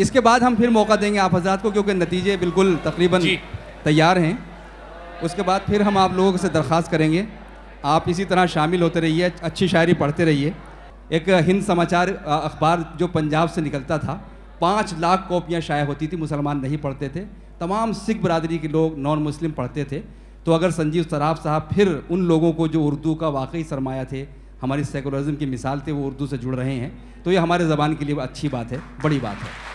इसके बाद हम फिर मौका देंगे आप हजरात को क्योंकि नतीजे बिल्कुल तकरीबन तैयार हैं उसके बाद फिर हम आप लोगों से दरख्वास्त करेंगे आप इसी तरह शामिल होते रहिए अच्छी शायरी पढ़ते रहिए एक हिंद समाचार अखबार जो पंजाब से निकलता था पाँच लाख कॉपियाँ शाये होती थी मुसलमान नहीं पढ़ते थे तमाम सिख बरदरी के लोग नॉन मुस्लिम पढ़ते थे तो अगर संजीव सराफ साहब फिर उन लोगों को जो उर्दू का वाकई सरमाया थे हमारी सेकुलरिज्म की मिसाल थे वो उर्दू से जुड़ रहे हैं तो ये हमारे ज़बान के लिए अच्छी बात है बड़ी बात है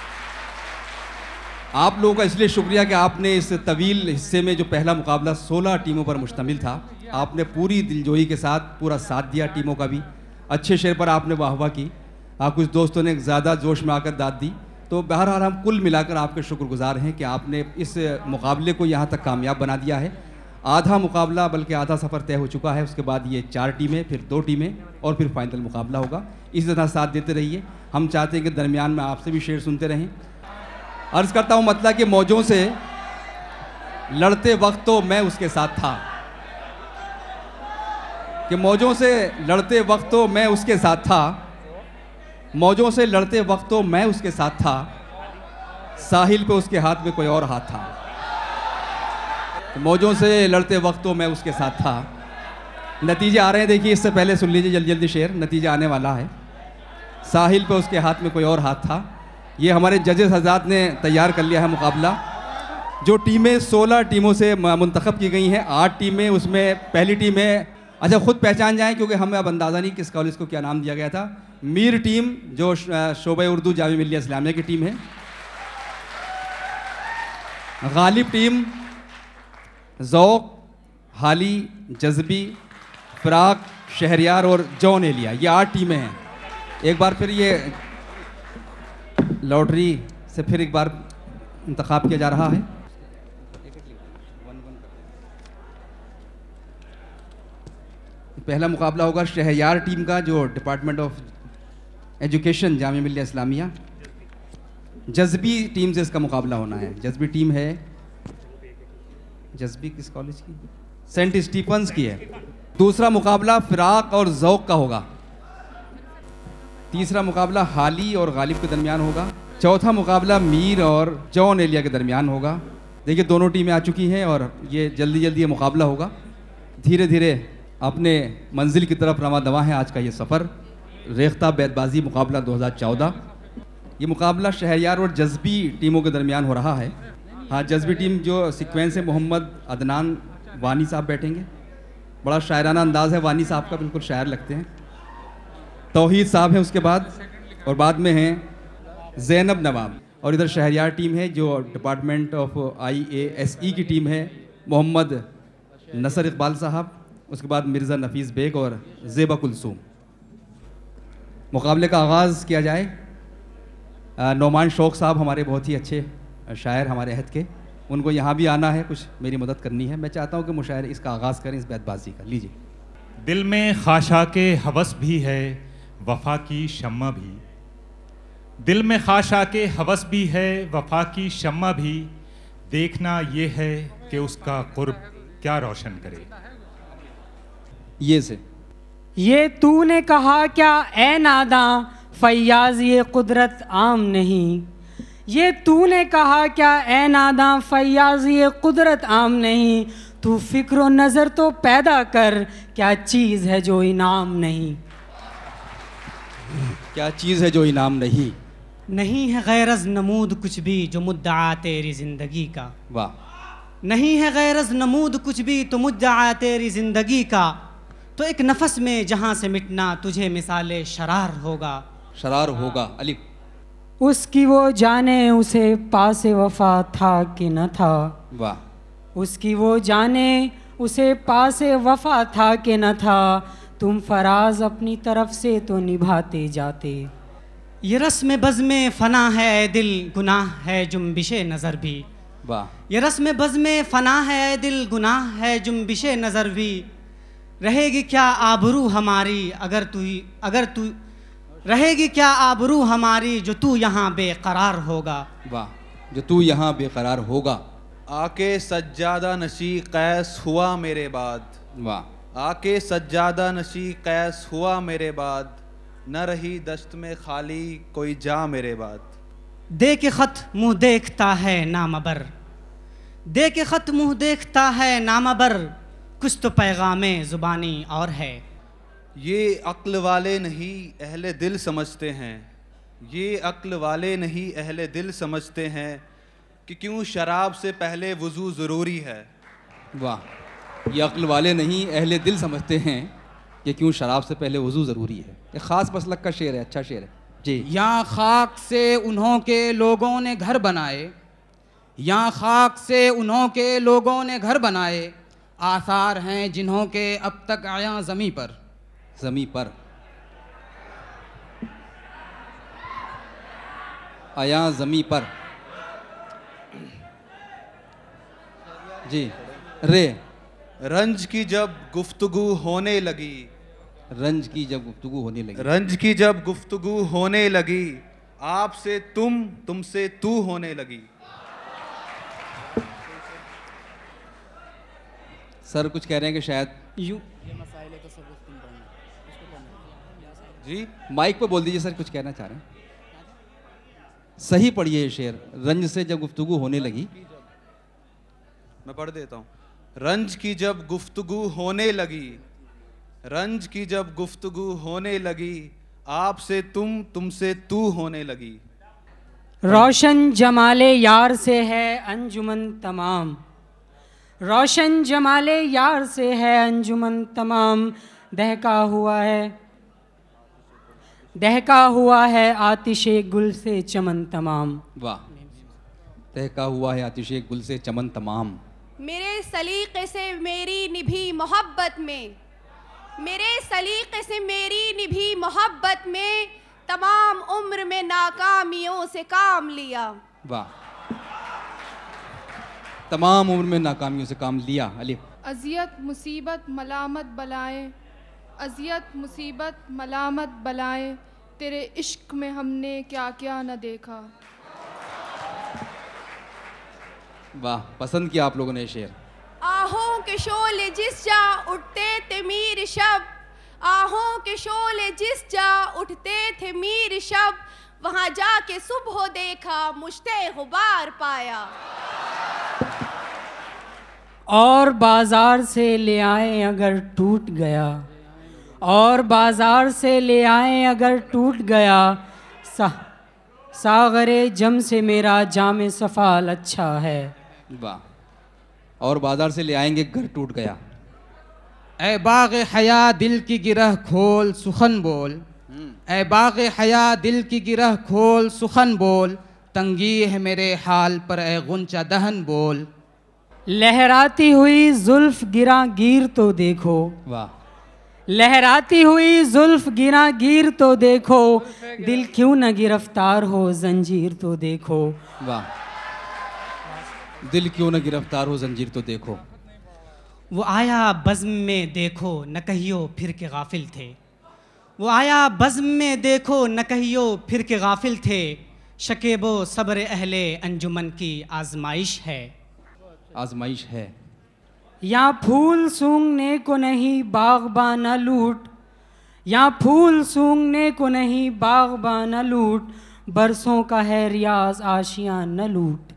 आप लोगों का इसलिए शुक्रिया कि आपने इस तवील हिस्से में जो पहला मुकाबला 16 टीमों पर मुश्तमिल था आपने पूरी दिलजोई के साथ पूरा साथ दिया टीमों का भी अच्छे शेर पर आपने वाहवा की आ, कुछ दोस्तों ने ज़्यादा जोश में आकर दाद दी तो बहरहाल हम कुल मिलाकर आपके शुक्रगुजार हैं कि आपने इस मुकाबले को यहाँ तक कामयाब बना दिया है आधा मुकाबला बल्कि आधा सफ़र तय हो चुका है उसके बाद ये चार टीमें फिर दो टीमें और फिर फाइनल मुकाबला होगा इस तरह साथ देते रहिए हम चाहते हैं कि दरमियान में आपसे भी शेर सुनते रहें अर्ज करता हूँ मतलब कि मौजों से लड़ते वक्त तो मैं उसके साथ था कि मौजों से लड़ते वक्त तो मैं उसके साथ था मौजों से लड़ते वक्त तो मैं उसके साथ था साहिल पे उसके हाथ में कोई और हाथ था मौजों से लड़ते वक्त तो मैं उसके साथ था नतीजे आ रहे हैं देखिए इससे पहले सुन लीजिए जल्दी जल्दी शेर नतीजा आने वाला है साहिल पे उसके हाथ में कोई और हाथ था ये हमारे जजेस हजरात ने तैयार कर लिया है मुकाबला जो टीमें सोलह टीमों से मंतखब की गई हैं आठ टीमें उसमें पहली टीम है अच्छा ख़ुद पहचान जाएँ क्योंकि हमें अब अंदाज़ा नहीं किस कॉलेज को क्या नाम दिया गया था मीर टीम जो शोब उर्दू जाम मिलिया इस्लामिया की टीम है गालिब टीम जौक हाली जज्बी फ्राक शहरियार और जौन एलिया ये आठ टीमें हैं एक बार फिर ये लॉटरी से फिर एक बार इंतखब किया जा रहा है पहला मुकाबला होगा शहयार टीम का जो department of education Jamia Millia Islamia Jazbi team से इसका मुकाबला होना है जज्बी टीम है जज्बी किस कॉलेज की सेंट स्टीफन्स की है दूसरा मुकाबला फिराक और जौक का होगा तीसरा मुकाबला हाली और गालिब के दरमियान होगा चौथा मुकाबला मीर और जॉन एलिया के दरमियान होगा देखिए दोनों टीमें आ चुकी हैं और ये जल्दी जल्दी ये मुकाबला होगा धीरे धीरे अपने मंजिल की तरफ रवा दवा है आज का ये सफ़र रेख्ता बैतबाजी मुकाबला 2014 ये मुकाबला शहरियार और जज्बी टीमों के दरमियान हो रहा है हाँ जज्बी टीम जो सिक्वेंस है मोहम्मद अदनान वानी साहब बैठेंगे बड़ा शायराना अंदाज़ है वानी साहब का बिल्कुल शायर लगते हैं तोहीद साहब हैं उसके बाद और बाद में हैं जैनब नवाब और इधर शहरियार टीम है जो department of I A S E की टीम है मोहम्मद नसर इकबाल साहब उसके बाद मिर्ज़ा नफीस बेग और जेबा कुलसूम मुकाबले का आगाज़ किया जाए नोमान शौक साहब हमारे बहुत ही अच्छे शायर हमारे अहद के उनको यहाँ भी आना है कुछ मेरी मदद करनी है मैं चाहता हूँ कि मुशायर इसका आगाज़ करें इस बैतबाजी का लीजिए दिल में खाशा के हवस भी है वफा की शम्मा भी दिल में खाश आके हवस भी है वफा की शम्मा भी देखना ये है कि उसका कुर्ब क्या रोशन करे ये से ये तूने कहा क्या ए नादा फैयाज ये कुदरत आम नहीं ये तूने कहा क्या ए नादा फैयाज ये कुदरत आम नहीं तू फिक्र नज़र तो पैदा कर क्या चीज़ है जो इनाम नहीं क्या चीज़ है जो इनाम नहीं नहीं है गैरज नमूद कुछ भी जो मुद्दा तेरी ज़िंदगी का वाह नहीं है गैरज नमूद कुछ भी तो मुद्दा तेरी ज़िंदगी का तो एक नफस में जहाँ से मिटना तुझे मिसाल शरार होगा शरार होगा अली उसकी वो जाने उसे पास वफा था कि न था वाह उसकी वो जाने उसे पास वफा था कि न था तुम फराज अपनी तरफ से तो निभाते जाते ये रस्म बज़ में फ़ना है दिल गुनाह है जुम्बिश नज़र भी वाह ये रस्म बज़ में फ़ना है दिल गुनाह है जुम्बिश नज़र भी रहेगी क्या आबरू हमारी अगर तू अगर तू रहेगी क्या आबरू हमारी जो तू यहाँ बेकरार होगा वाह जो तू यहाँ बेकरार होगा आके सज्जादा नशी कैस हुआ मेरे बाद वाह आके सज्जादा नशी कैस हुआ मेरे बाद न रही दस्त में खाली कोई जा मेरे बाद दे के ख़त मुँह देखता है नामबर दे के ख़त मुंह देखता है नामबर कुछ तो पैगाम ज़ुबानी और है ये अक्ल वाले नहीं अहले दिल समझते हैं ये अक्ल वाले नहीं अहले दिल समझते हैं कि क्यों शराब से पहले वज़ू ज़रूरी है वाह ये अक्ल वाले नहीं अहले दिल समझते हैं कि क्यों शराब से पहले वज़ू ज़रूरी है एक ख़ास मसलक का शेर है अच्छा शेर है जी यहाँ खाक से उन्हों के लोगों ने घर बनाए यहाँ खाक से उन्हों के लोगों ने घर बनाए आसार हैं जिन्हों के अब तक आया ज़मी पर ज़मी पर आया ज़मी पर जी रे रंज की जब गुफ्तगु होने लगी रंज की जब गुफ्तगु होने लगी रंज की जब गुफ्तगु होने लगी आपसे तुम तुमसे तू होने लगी सर कुछ कह रहे हैं कि शायद यू तो जी माइक पर बोल दीजिए सर कुछ कहना चाह रहे हैं सही पढ़िए शेर रंज से जब गुफ्तगु होने लगी मैं पढ़ देता हूँ रंज की जब गुफ्तगु होने लगी रंज की जब गुफ्तगु होने लगी आपसे तुम तुमसे तू होने लगी रोशन जमाले यार से है अंजुमन तमाम रोशन जमाले यार से है अंजुमन तमाम दहका हुआ है दहका हुआ है आतिशे गुल से चमन तमाम वाह दहका हुआ है आतिशे गुल से चमन तमाम मेरे सलीक़े से मेरी निभी मोहब्बत में मेरे सलीक़े से मेरी निभी मोहब्बत में तमाम उम्र में नाकामियों से काम लिया वाह तमाम उम्र में नाकामियों से काम लिया अली अजियत मुसीबत मलामत बलाएं अजियत मुसीबत मलामत बलाएं तेरे इश्क में हमने क्या क्या न देखा वाह पसंद किया आप लोगों ने शेर आहो के शोले जिस जा उठते थे मीर शब आहो के शोले जिस जा उठते थे मीर शब वहां जाके सुबह देखा मुश्ते हुबार पाया और बाजार से ले आए अगर टूट गया और बाजार से ले आए अगर टूट गया सा सागरे जम से मेरा जाम सफ़ाल अच्छा है वाह और बाजार से ले आएंगे घर टूट गया ए बाग हया दिल की गिरह खोल सुखन बोल हम्म। ए बाग हया दिल की गिरह खोल सुखन बोल तंगी है मेरे हाल पर ए गुंचा दहन बोल लहराती हुई जुल्फ गिरा गिर तो देखो वाह लहराती हुई जुल्फ गिरा गिर तो देखो दिल क्यों न गिरफ्तार हो जंजीर तो देखो वाह दिल क्यों ना गिरफ्तार हो जंजीर तो देखो वो आया बज़म में देखो न कहियो फिर के गाफिल थे वो आया बज़म में देखो न कहियो फिर के गाफिल थे शकेबो सब्र अहले अंजुमन की आजमाइश है आजमाइश है या फूल सूंघने को नहीं बागबाना लूट या फूल सूंघने को नहीं बागबाना लूट बरसों का है रियाज आशियां न लूट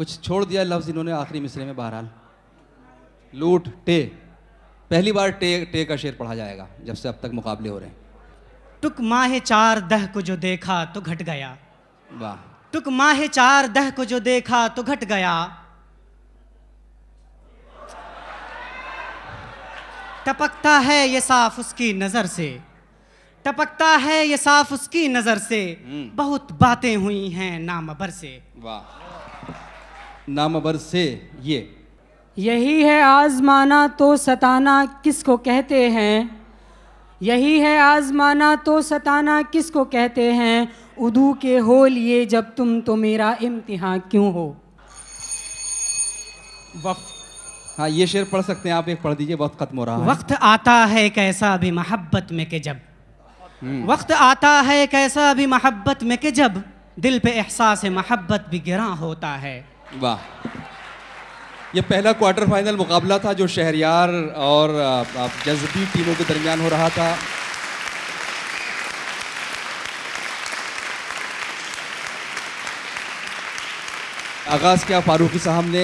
कुछ छोड़ दिया लफ्ज़ इन्होंने आखिरी मिसरे में बहरहाल लूट टे पहली बार टे टे का शेर पढ़ा जाएगा जब से अब तक मुकाबले हो रहे हैं टुक माहे चार दह को जो देखा तो घट गया वाह टुक माहे चार दह को जो देखा तो घट गया टपकता है ये साफ उसकी नजर से टपकता है ये साफ उसकी नजर से हम्म। बहुत बातें हुई हैं नाम अबर से वाह नामवर से ये यही है आजमाना तो सताना किसको कहते हैं यही है आजमाना तो सताना किसको कहते हैं उदू के हो लिए जब तुम तो मेरा इम्तिहान क्यों हो वक्त हाँ ये शेर पढ़ सकते हैं आप एक पढ़ दीजिए वक्त खत्म हो रहा है वक्त आता है कैसा भी मोहब्बत में के जब हम्म। वक्त आता है कैसा भी मोहब्बत में के जब दिल पे एहसास मोहब्बत भी गिरा होता है वाह ये पहला क्वार्टर फाइनल मुकाबला था जो शहरियार और जज्बी टीमों के दरमियान हो रहा था आगाज़ किया फारूकी साहब ने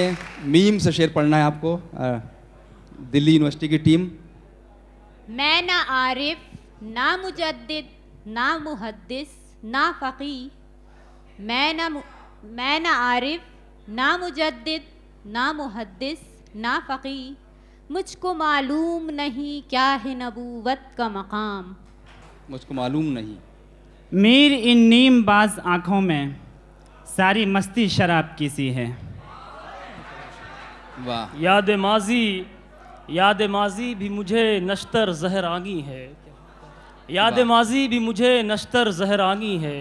मीम से शेर पढ़ना है आपको दिल्ली यूनिवर्सिटी की टीम मैं ना आरिफ ना मुजद्दिद ना मुहदस ना फ़की मैं ना मैं ना आरिफ ना मुजद ना मुहदस ना फ़की मुझको मालूम नहीं क्या है नबूवत का मकाम मुझको मालूम नहीं मीर इन नीम बाज आँखों में सारी मस्ती शराब की सी है वाह याद माजी याद माजी भी मुझे नश्तर जहर आगी है याद माजी भी मुझे नश्तर जहर आगी है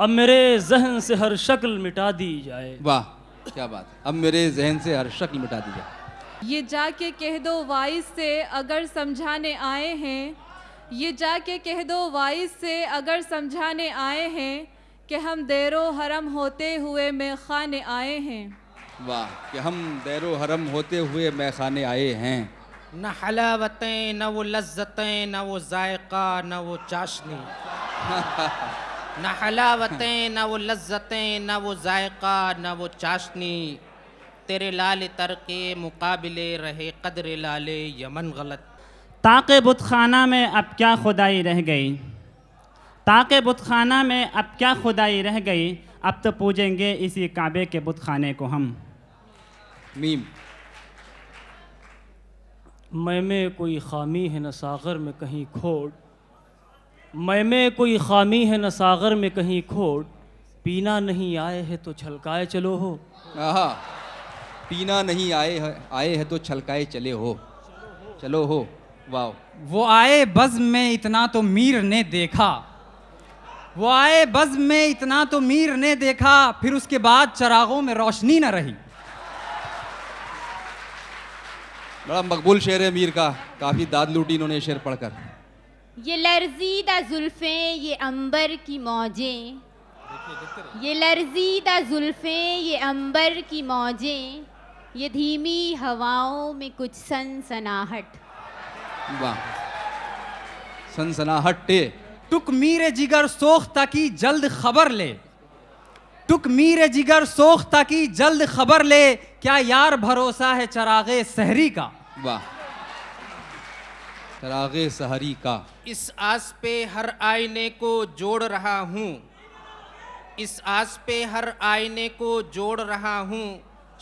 अब मेरे जहन से हर शक्ल मिटा दी जाए वाह क्या बात है अब मेरे जहन से हर शक्ल मिटा दीजिए ये जाके कह दो वाइस से अगर समझाने आए हैं ये जाके कह दो वाइस से अगर समझाने आए हैं कि हम देरो हरम होते हुए मैं खाने आए हैं वाह कि हम देरो हरम होते हुए मैं खाने आए हैं न हलावतें न वो लज्जतें न वो जायका न वो चाशनी ना हलावतें ना वो लज्जतें ना वो जायका न वो चाशनी तेरे लाल तर के मुकाबले रहे कदर लाल यमन गलत ताक बुतखाना में अब क्या खुदाई रह गई ताक बुतखाना में अब क्या खुदाई रह गई अब तो पूजेंगे इसी काबे के बुतखाने को हम मीम मैं में कोई खामी है न सागर में कहीं खोट मैं में कोई खामी है न सागर में कहीं खोट पीना नहीं आए है तो छलकाए चलो हो आहा पीना नहीं आए है आए है तो छलकाए चले हो चलो हो वाह वो आए बज़ में इतना तो मीर ने देखा वो आए बज़ में इतना तो मीर ने देखा फिर उसके बाद चरागों में रोशनी न रही बड़ा मकबूल शेर है मीर का काफ़ी दाद लूटी इन्होंने शेर पढ़कर ये लर्जीदा जुल्फ़ें ये अंबर की मौजें ये लर्जीदा जुल्फ़ें ये अंबर की मौजें ये धीमी हवाओं में कुछ सनसनाहट वाह सनसनाहट टुक मीरे जिगर सोख ताकि जल्द खबर ले टुक मीरे जिगर सोख ताकि जल्द खबर ले क्या यार भरोसा है चरागे सहरी का वाह तराग सहरी का इस आस पे हर आईने को जोड़ रहा हूँ इस आस पे हर आईने को जोड़ रहा हूँ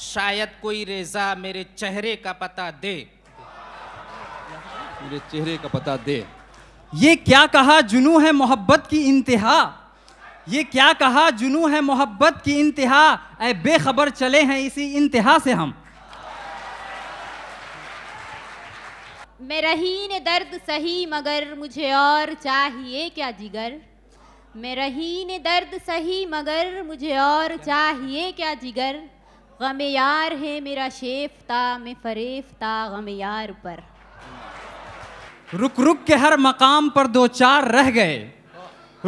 शायद कोई रेजा मेरे चेहरे का पता दे मेरे चेहरे का पता दे ये क्या कहा जुनू है मोहब्बत की इंतहा ये क्या कहा जुनू है मोहब्बत की इंतहा ए बेखबर चले हैं इसी इंतहा से हम मैं ने दर्द सही मगर मुझे और चाहिए क्या जिगर मैं रहीन दर्द सही मगर मुझे और चाहिए क्या जिगर गम यार है मेरा शेफता मैं फरेफता गम यार पर रुक रुक के हर मकाम पर दो चार रह गए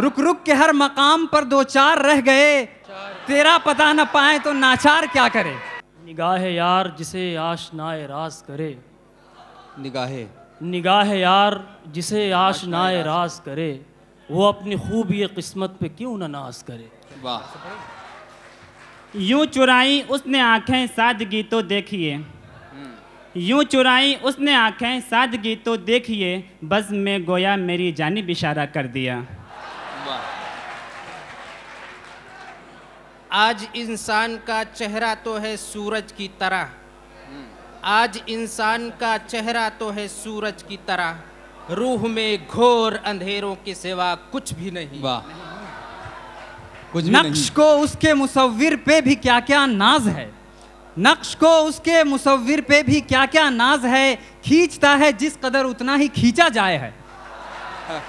रुक रुक के हर मकाम पर दो चार रह गए तेरा पता न पाए तो नाचार क्या करे निगाह यार जिसे आश नाए राज करे निगाहें निगाह यार जिसे आश नाए राज करे वो अपनी खूबी किस्मत पे क्यों ना नाज करे वाह यूं चुराई उसने आंखें सादगी तो देखिए यूं चुराई उसने आंखें सादगी तो देखिए बस में गोया मेरी जानी इशारा कर दिया आज इंसान का चेहरा तो है सूरज की तरह आज इंसान का चेहरा तो है सूरज की तरह रूह में घोर अंधेरों के सिवा कुछ भी नहीं वाह कुछ भी नक्श को उसके मुसविर पे भी क्या क्या नाज है नक्श को उसके मुसविर पे भी क्या क्या नाज है खींचता है जिस कदर उतना ही खींचा जाए है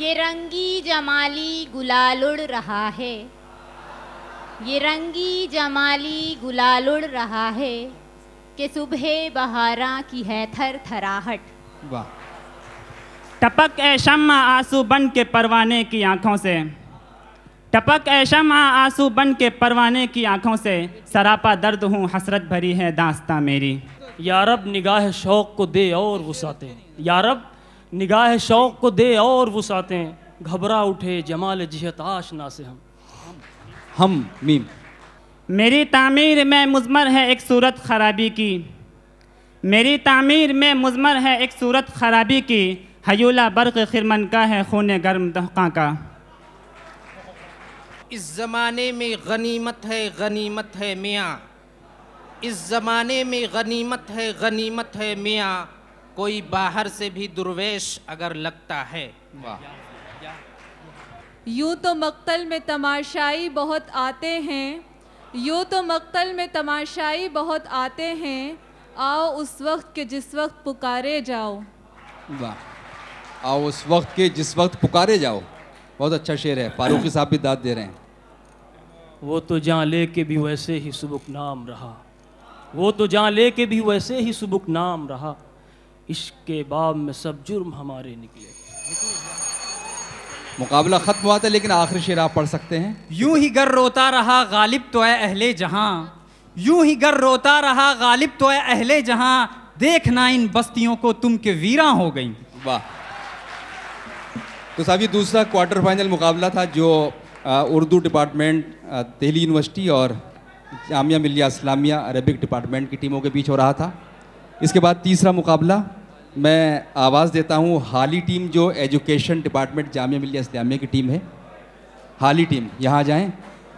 ये रंगी जमाली गुलाल उड़ रहा है ये रंगी जमाली गुलाल उड़ रहा है कि सुबह बहारा की है थर थराहट वाह टपक ए शमा आंसू बन के परवाने की आंखों से टपक ए शमा आंसू बन के परवाने की आंखों से सरापा दर्द हूँ हसरत भरी है दास्ता मेरी यारब निगाह शौक को दे और वसाते यारब निगाह शौक को दे और वसाते घबरा उठे जमाल जिहत ना से हम हम मीम मेरी तामीर में मुजमर है एक सूरत खराबी की मेरी तामीर में मुजमर है एक सूरत खराबी की हयूला बर्क खिरमन का है खून गर्म दहका का इस ज़माने में गनीमत है गनीमत है मियाँ इस ज़माने में गनीमत है गनीमत है मियाँ कोई बाहर से भी दुर्वेश अगर लगता है वाह यूँ तो मक्तल में तमाशाई बहुत आते हैं यूँ तो मक्तल में तमाशाई बहुत आते हैं आओ उस वक्त के जिस वक्त पुकारे जाओ वाह आओ उस वक्त के जिस वक्त पुकारे जाओ बहुत अच्छा शेर है फारूकी साहब भी दाद दे रहे हैं वो तो जहाँ ले के भी वैसे ही सुबुक नाम रहा वो तो जहाँ ले के भी वैसे ही सुबुक नाम रहा इश्क के बाब में सब जुर्म हमारे निकले मुकाबला खत्म हुआ था लेकिन आखिरी शेर आप पढ़ सकते हैं यूं ही गर रोता रहा गालिब तो है अहले जहां यूं ही गर रोता रहा गालिब तो है अहले जहां देखना इन बस्तियों को तुम के वीरा हो गई वाह तो साहब ये दूसरा क्वार्टर फाइनल मुकाबला था जो उर्दू डिपार्टमेंट दिल्ली यूनिवर्सिटी और जामिया मिलिया इस्लामिया अरबिक डिपार्टमेंट की टीमों के बीच हो रहा था इसके बाद तीसरा मुकाबला मैं आवाज़ देता हूँ हाली टीम जो एजुकेशन डिपार्टमेंट जामिया मिल्लिया इस्लामिया की टीम है हाली टीम यहाँ जाएँ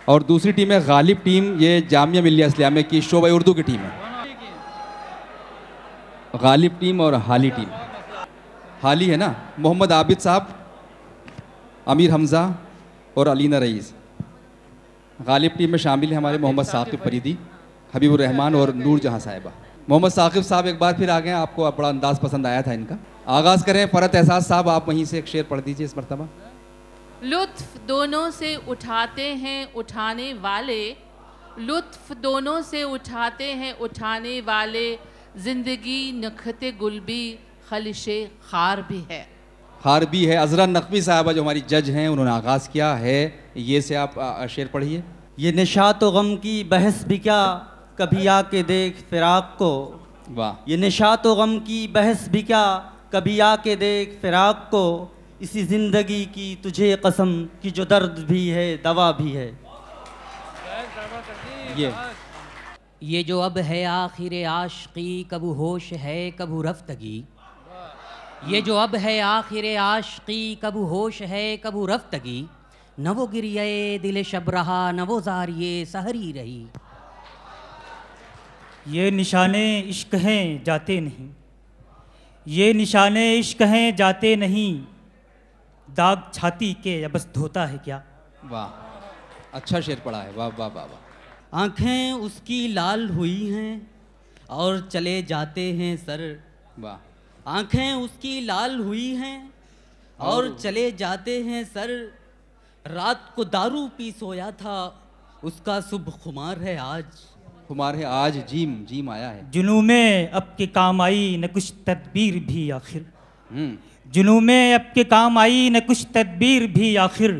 और दूसरी टीम है गालिब टीम ये जामिया मिल्लिया इस्लामिया की शोबा उर्दू की टीम है गालिब टीम और हाली टीम हाली है ना मोहम्मद आबिद साहब अमीर हमज़ा और अलीना रईस गालिब टीम में शामिल है हमारे मोहम्मद साकिब फरीदी हबीबुर रहमान और नूर जहाँ साहिबा मोहम्मद साकिब साहब एक बार फिर आ गए आपको बड़ा अंदाज पसंद आया था इनका आगाज करें फरत एहसास साहब आप वहीं से एक शेर पढ़ दीजिए इस मरतबा लुत्फ दोनों से उठाते हैं उठाने वाले लुत्फ दोनों से उठाते हैं उठाने वाले जिंदगी नखते भी खलिश खार भी है खार भी है अजरा नकवी साहबा जो हमारी जज हैं उन्होंने आगाज़ किया है ये से आप शेर पढ़िए ये निशा तो गम की बहस भी क्या कभी आके देख फिराक को वाह ये निशात गम की बहस भी क्या कभी आके देख फिराक को इसी ज़िंदगी की तुझे कसम की जो दर्द भी है दवा भी है ये ये जो अब है आखिर आशकी कब होश है कब रफ्तगी ये जो अब है आखिर आशकी कब होश है कब रफ्तगी न वो गिरिए दिल शब रहा न वो जारिए सहरी रही ये निशाने इश्क हैं जाते नहीं ये निशाने इश्क हैं जाते नहीं दाग छाती के या बस धोता है क्या वाह अच्छा शेर पड़ा है वाह वाह वाह वाह आँखें उसकी लाल हुई हैं और चले जाते हैं सर वाह आँखें उसकी लाल हुई हैं और चले जाते हैं सर रात को दारू पी सोया था उसका शुभ खुमार है आज हमारे आज जीम जीम आया है जुनू में अब के काम आई न कुछ तदबीर भी आखिर हम्म। जुनू में अब के काम आई न कुछ तदबीर भी आखिर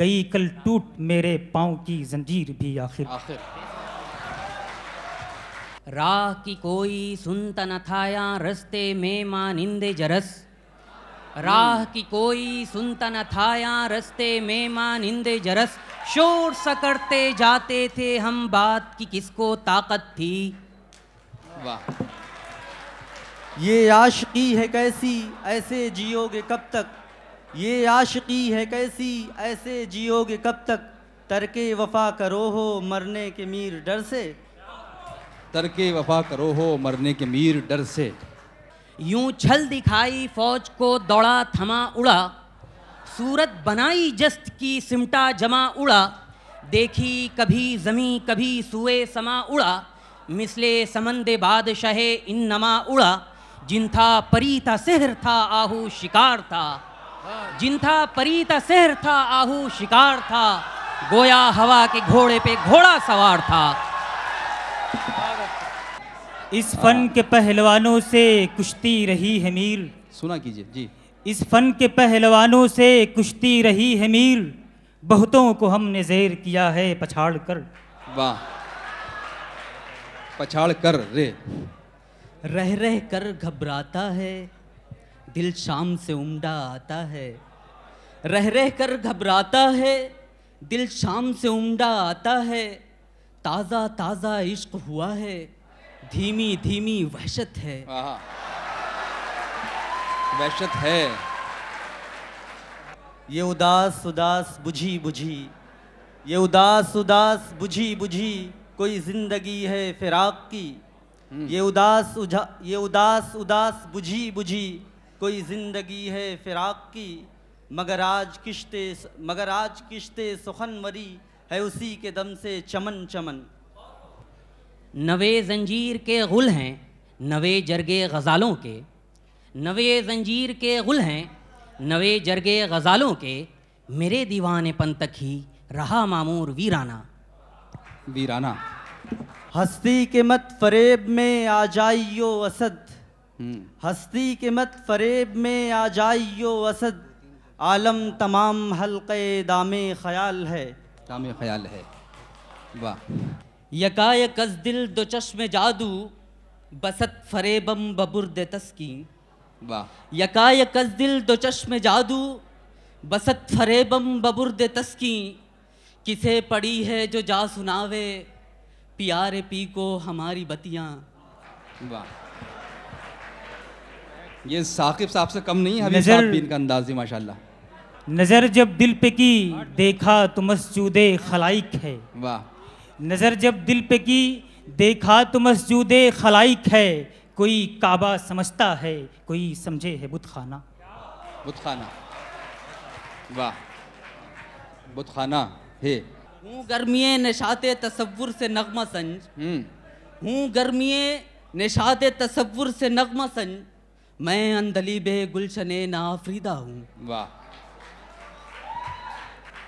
गई कल टूट मेरे पाँव की जंजीर भी आखिर आखिर राह की कोई सुनता न था या रस्ते में मानिंदे जरस राह की कोई सुनता न था या रस्ते में मां निंदे जरस शोर सकड़ते जाते थे हम बात की किसको ताकत थी वाह ये आशिकी है कैसी ऐसे जियोगे कब तक ये आशिकी है कैसी ऐसे जियोगे कब तक तरके वफा करो हो मरने के मीर डर से तरके वफा करो हो मरने के मीर डर से यूं छल दिखाई फौज को दौड़ा थमा उड़ा सूरत बनाई जस्त की सिमटा जमा उड़ा देखी कभी जमी कभी सुए समा उड़ा मिसले समंदे बादशाह इन नमा उड़ा जिन था परी था सहर था आहू शिकार था जिन था परी था सहर था आहू शिकार था गोया हवा के घोड़े पे घोड़ा सवार था इस फन के पहलवानों से कुश्ती रही है मील सुना कीजिए जी इस फन के पहलवानों से कुश्ती रही है मील बहुतों को हमने जेर किया है पछाड़ कर वाह पछाड़ कर रे रह रह कर घबराता है दिल शाम से उमड़ा आता है रह रह कर घबराता है दिल शाम से उमड़ा आता है ताज़ा ताज़ा इश्क हुआ है धीमी धीमी वहशत है वहशत है ये उदास उदास बुझी बुझी ये उदास उदास बुझी बुझी कोई जिंदगी है फिराक की हम्म। ये उदास उझा ये उदास उदास बुझी बुझी कोई जिंदगी है फिराक की मगर आज किश्ते मगर आज किश्ते सुखन मरी है उसी के दम से चमन चमन नवे जंजीर के गुल हैं नवे जरगे गज़ालों के नवे जंजीर के गुल हैं नवे जरगे गज़ालों के मेरे दीवाने पन तक ही रहा मामूर वीराना वीराना हस्ती के मत फरेब में आ जाइयो असद हम्म। हस्ती के मत फरेब में आ जाइयो असद आलम तमाम हल्के दामे ख्याल है दामे ख्याल है वाह यकायक अज दिल दो चश्म जादू बसत फरेबम बबुर्द तस्की वाह यकायक अज दिल दो चश्म जादू बसत फरेबम बबुर्द तस्की किसे पड़ी है जो जा सुनावे प्यारे पी को हमारी बतियाँ वाह ये साकिब साहब से कम नहीं है साहब इनका अंदाज है माशाल्लाह नज़र जब दिल पे की देखा तो मसजूद खलाइक है वाह नज़र जब दिल पे की देखा तो मस्जूद खलाइक है कोई काबा समझता है कोई समझे है बुतखाना बुतखाना वाह बुतखाना हे हूँ गर्मिए नशात तस्वुर से नगमा संज हम्म। हूँ गर्मिए नशात तस्वुर से नगमा संज मैं अंदली बे गुलशन नाफरीदा हूँ वाह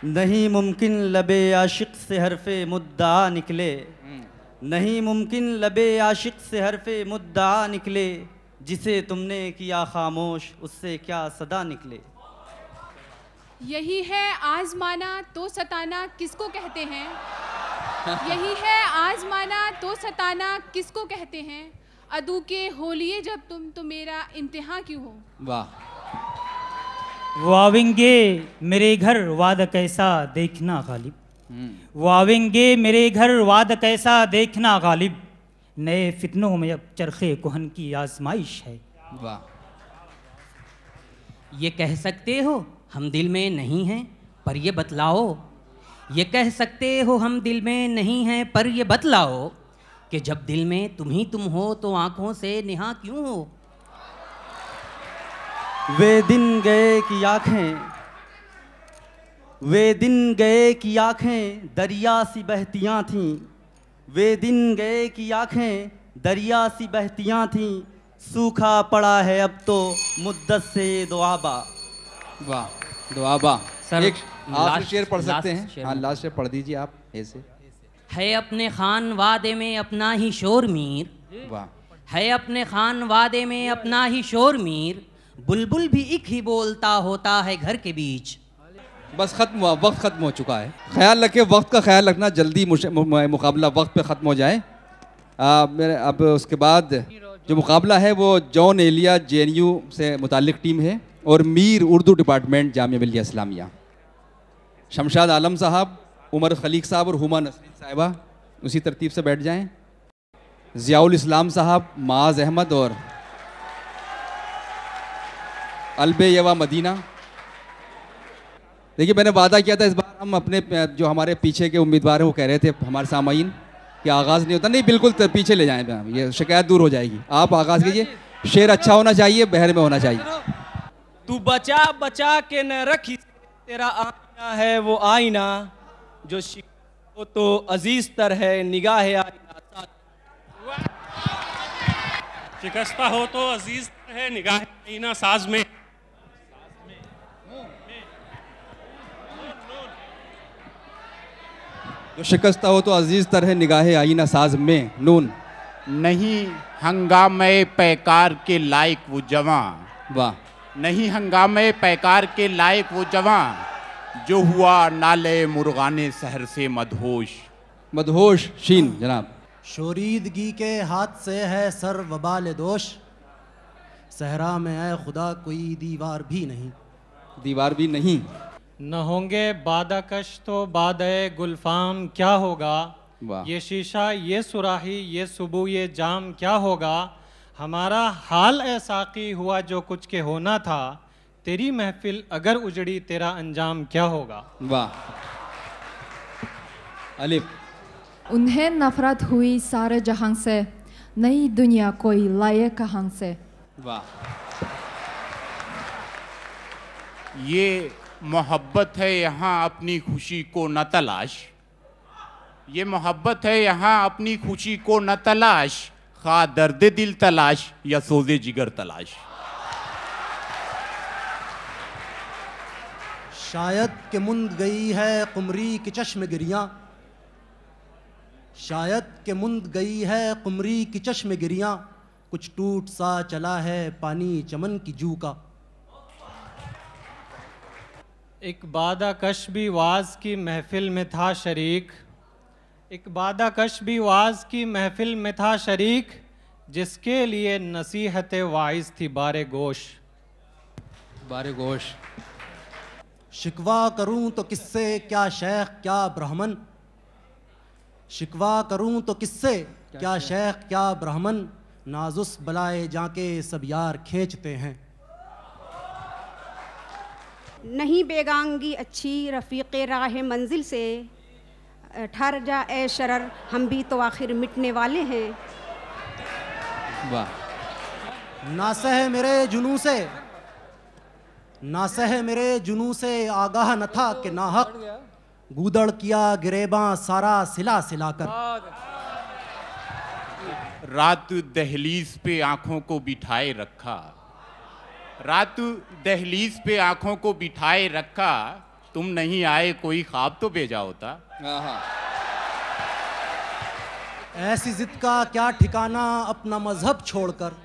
नहीं मुमकिन लबे आशिक से हरफ मुद्दा निकले हम्म। नहीं मुमकिन लबे आशिक से हरफ मुद्दा निकले जिसे तुमने किया खामोश उससे क्या सदा निकले यही है आजमाना तो सताना किसको कहते हैं यही है आजमाना तो सताना किसको कहते हैं अदू के होलिए जब तुम तो मेरा इम्तिहा क्यों हो वाह आवेंगे मेरे घर वाद कैसा देखना गालिब आवेंगे हम्म। मेरे घर वाद कैसा देखना गालिब नए फितनों में अब चरखे कोहन की आजमाइश है वाह ये कह सकते हो हम दिल में नहीं हैं पर ये बतलाओ ये कह सकते हो हम दिल में नहीं हैं पर ये बतलाओ कि जब दिल में तुम ही तुम हो तो आँखों से निहा क्यों हो वे दिन गए कि आँखें वे दिन गए कि आँखें दरिया सी बहतियाँ थीं वे दिन गए कि आँखें दरिया सी बहतियाँ थीं सूखा पड़ा है अब तो मुद्दत से दुआबा वाह दुआबा सर एक लास्ट शेर पढ़ सकते हैं हाँ लास्ट शेर पढ़ दीजिए आप ऐसे है अपने खान वादे में अपना ही शोर मीर वाह है अपने खान वादे में अपना ही शोर मीर बुलबुल भी एक ही बोलता होता है घर के बीच बस ख़त्म हुआ वक्त ख़त्म हो चुका है ख्याल रखे वक्त का ख्याल रखना जल्दी मुकाबला वक्त पे ख़त्म हो जाए आ, मेरे अब उसके बाद जो मुकाबला है वो जॉन एलिया जे से मुतल टीम है और मीर उर्दू डिपार्टमेंट जामिया मिलिया इस्लामिया शमशाद आलम साहब उमर खलीक साहब और हुमा नसरीन साहिबा उसी तरतीब से बैठ जाएं जियाउल इस्लाम साहब माज अहमद और अलबेवा यवा मदीना देखिए मैंने वादा किया था इस बार हम अपने जो हमारे पीछे के उम्मीदवार हैं वो कह रहे थे हमारे सामयीन कि आगाज़ नहीं होता नहीं बिल्कुल पीछे ले जाएँ मैम ये शिकायत दूर हो जाएगी आप आगाज़ कीजिए शेर अच्छा होना चाहिए बहर में होना चाहिए तू बचा बचा के न रखी तेरा आईना है वो आईना जो वो तो अजीज तर है निगाह है आईना शिकस्ता हो तो अजीज है निगाह आईना साज में जो शिकस्ता हो तो अजीज तरह निगाहे आईना साज में नून नहीं हंगामे पैकार के लायक वो जवां वाह नहीं हंगामे पैकार के लायक वो जवां जो हुआ नाले मुर्गाने शहर से मदहोश मदहोश शीन जनाब शोरीदगी के हाथ से है सर वबाल दोष सहरा में है खुदा कोई दीवार भी नहीं दीवार भी नहीं न होंगे बादाकश तो बाद गुलफाम क्या होगा ये शीशा ये सुराही ये सुबह ये जाम क्या होगा हमारा हाल ऐसा की हुआ जो कुछ के होना था तेरी महफिल अगर उजड़ी तेरा अंजाम क्या होगा वाह अलिफ उन्हें नफरत हुई सारे जहां से नई दुनिया कोई लाए कहां से वाह ये मोहब्बत है यहाँ अपनी खुशी को न तलाश ये मोहब्बत है यहाँ अपनी खुशी को न तलाश खा दर्द दिल तलाश या सोजे जिगर तलाश शायद के मुंद गई है कुमरी की चश्म गिरियाँ शायद के मुंद गई है कुमरी की चश्म गिरियाँ कुछ टूट सा चला है पानी चमन की जू का इकबादा कश भी वाज की महफिल में था शरीक इकबादा कश भी वाज की महफिल में था शरीक जिसके लिए नसीहत वाइज थी बारे गोश बारे गोश शिकवा करूं तो किससे क्या शेख क्या ब्राह्मण शिकवा करूं तो किससे क्या, क्या शेख क्या ब्राह्मण नाजुस बलाए जाके सब यार खींचते हैं नहीं बेगांगी अच्छी रफ़ीक़ राह मंजिल से ठहर जा ए शरर हम भी तो आखिर मिटने वाले हैं वाह नासह मेरे जुनू से नासह मेरे जुनू से आगाह न था कि नाहक गूदड़ किया गिरेबा सारा सिला सिला कर रात दहलीज पे आंखों को बिठाए रखा रात दहलीज पे आंखों को बिठाए रखा तुम नहीं आए कोई ख्वाब तो भेजा होता ऐसी जिद का क्या ठिकाना अपना मजहब छोड़कर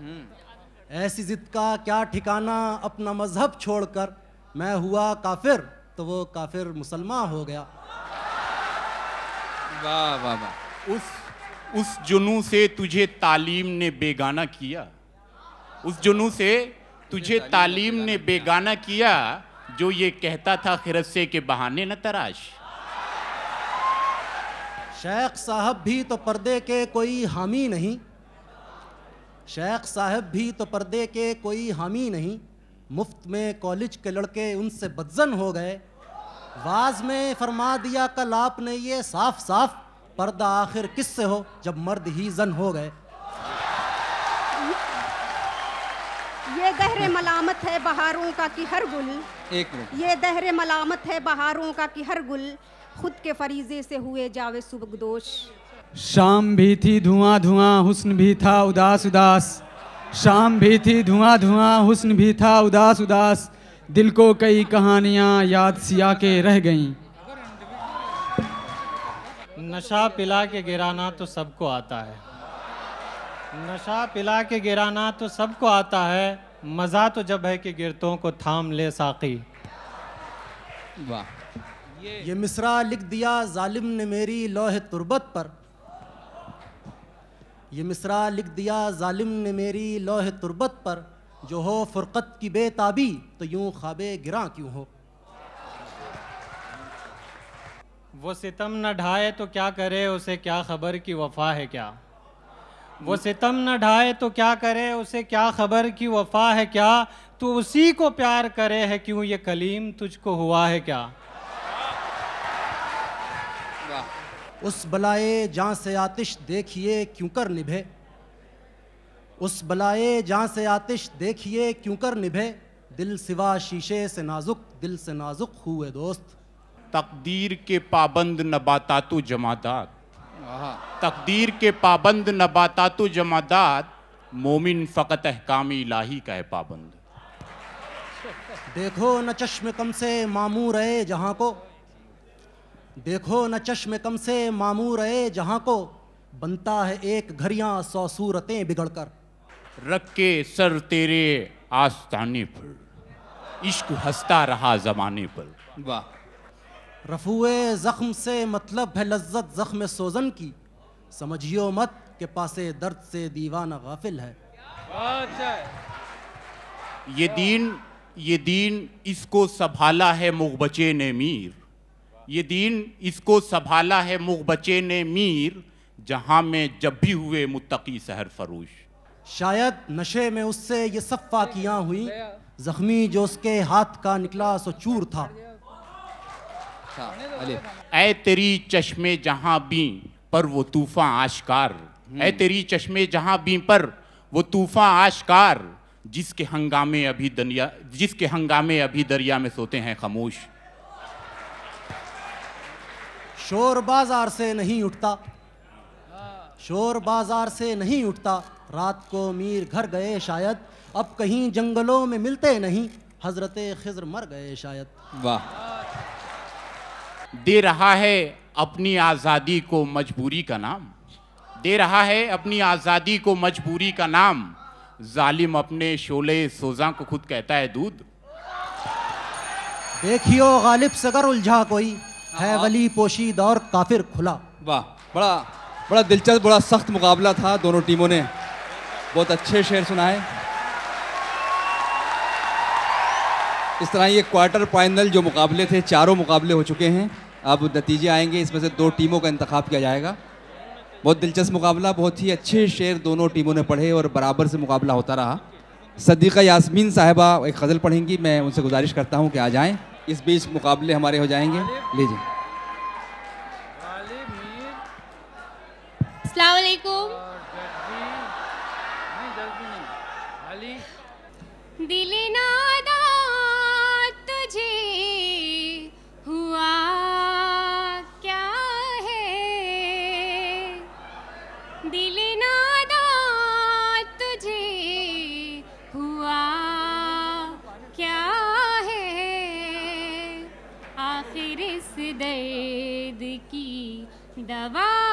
हम्म। ऐसी जिद का क्या ठिकाना अपना मजहब छोड़कर मैं हुआ काफिर तो वो काफिर मुसलमान हो गया वाह वाह वाह उस उस जुनू से तुझे तालीम ने बेगाना किया उस जुनू से तुझे तालीम ने बेगाना किया जो ये कहता था खिरसे के बहाने न तराश शेख साहब भी तो पर्दे के कोई हामी नहीं शेख साहब भी तो पर्दे के कोई हामी नहीं मुफ्त में कॉलेज के लड़के उनसे बदजन हो गए वाज में फरमा दिया कल आपने ये साफ साफ पर्दा आखिर किससे हो जब मर्द ही जन हो गए ये गहरे मलामत है बहारों का कि हर गुल एक ये गहरे मलामत है बहारों का कि हर गुल खुद के फरीजे से हुए जावे सुबगदोश शाम भी थी धुआं धुआं हुस्न भी था उदास उदास शाम भी थी धुआं धुआं हुस्न भी था उदास उदास दिल को कई कहानियाँ याद सिया के रह गईं नशा पिला के गिराना तो सबको आता है नशा पिला के गिराना तो सबको आता है मज़ा तो जब है कि गिरतों को थाम ले साकी वाह ये मिसरा लिख दिया जालिम ने मेरी लोहे तुरबत पर ये मिसरा लिख दिया जालिम ने मेरी लोहे तुरबत पर जो हो फुरकत की बेताबी तो यूं खाबे गिरा क्यों हो वो सितम न ढाए तो क्या करे उसे क्या खबर की वफा है क्या वो सितम न ढाए तो क्या करे उसे क्या खबर की वफा है क्या तू उसी को प्यार करे है क्यों ये कलीम तुझको हुआ है क्या उस बलाए जहाँ से आतिश देखिए क्यों कर निभे उस बलाए जहाँ से आतिश देखिए क्यों कर निभे दिल सिवा शीशे से नाजुक दिल से नाजुक हुए दोस्त तकदीर के पाबंद नबातातु जमादात तकदीर के पाबंद तो जमादात मोमिन फ़कत अहकामी लाही का है पाबंद देखो न चश्म कम से मामू रहे जहाँ को देखो न चश्म कम से मामू रहे जहाँ को बनता है एक घरियाँ सौ सूरतें बिगड़ कर रख के सर तेरे आस्ताने पर इश्क हंसता रहा जमाने पर वाह रफ़ुए ज़ख्म से मतलब है लज्जत ज़ख्म सोजन की समझियो मत के पासे दर्द से दीवाना गाफिल है ये दीन ये दीन इसको संभाला है बचे ने मीर ये दीन इसको संभाला है बचे ने मीर जहाँ में जब भी हुए मुतकी सहर फरूश शायद नशे में उससे ये सफ़ा किया हुई जख्मी जो उसके हाथ का निकला सो चूर था ए तेरी चश्मे जहां बी पर वो तूफा आशकार ए तेरी चश्मे जहाँ बी पर वो तूफा आशकार हम्म। जिसके हंगामे अभी दरिया जिसके हंगामे अभी दरिया में सोते हैं खामोश शोर बाजार से नहीं उठता शोर बाजार से नहीं उठता रात को मीर घर गए शायद अब कहीं जंगलों में मिलते नहीं हजरत खजर मर गए शायद वाह दे रहा है अपनी आज़ादी को मजबूरी का नाम दे रहा है अपनी आज़ादी को मजबूरी का नाम जालिम अपने शोले सोजा को खुद कहता है दूध देखियो गालिब सगर उलझा कोई है हाँ। वली पोशीद और काफिर खुला वाह बड़ा बड़ा दिलचस्प बड़ा सख्त मुकाबला था दोनों टीमों ने बहुत अच्छे शेर सुनाए इस तरह ये क्वार्टर फाइनल जो मुकाबले थे चारों मुकाबले हो चुके हैं अब नतीजे आएंगे इसमें से दो टीमों का इंतखब किया जाएगा बहुत दिलचस्प मुकाबला बहुत ही अच्छे शेर दोनों टीमों ने पढ़े और बराबर से मुकाबला होता रहा सदीक़ा यासमीन साहबा एक गज़ल पढ़ेंगी मैं उनसे गुजारिश करता हूँ कि आ जाएँ इस बीच मुकाबले हमारे हो जाएंगे लीजिए दिली ना Давай.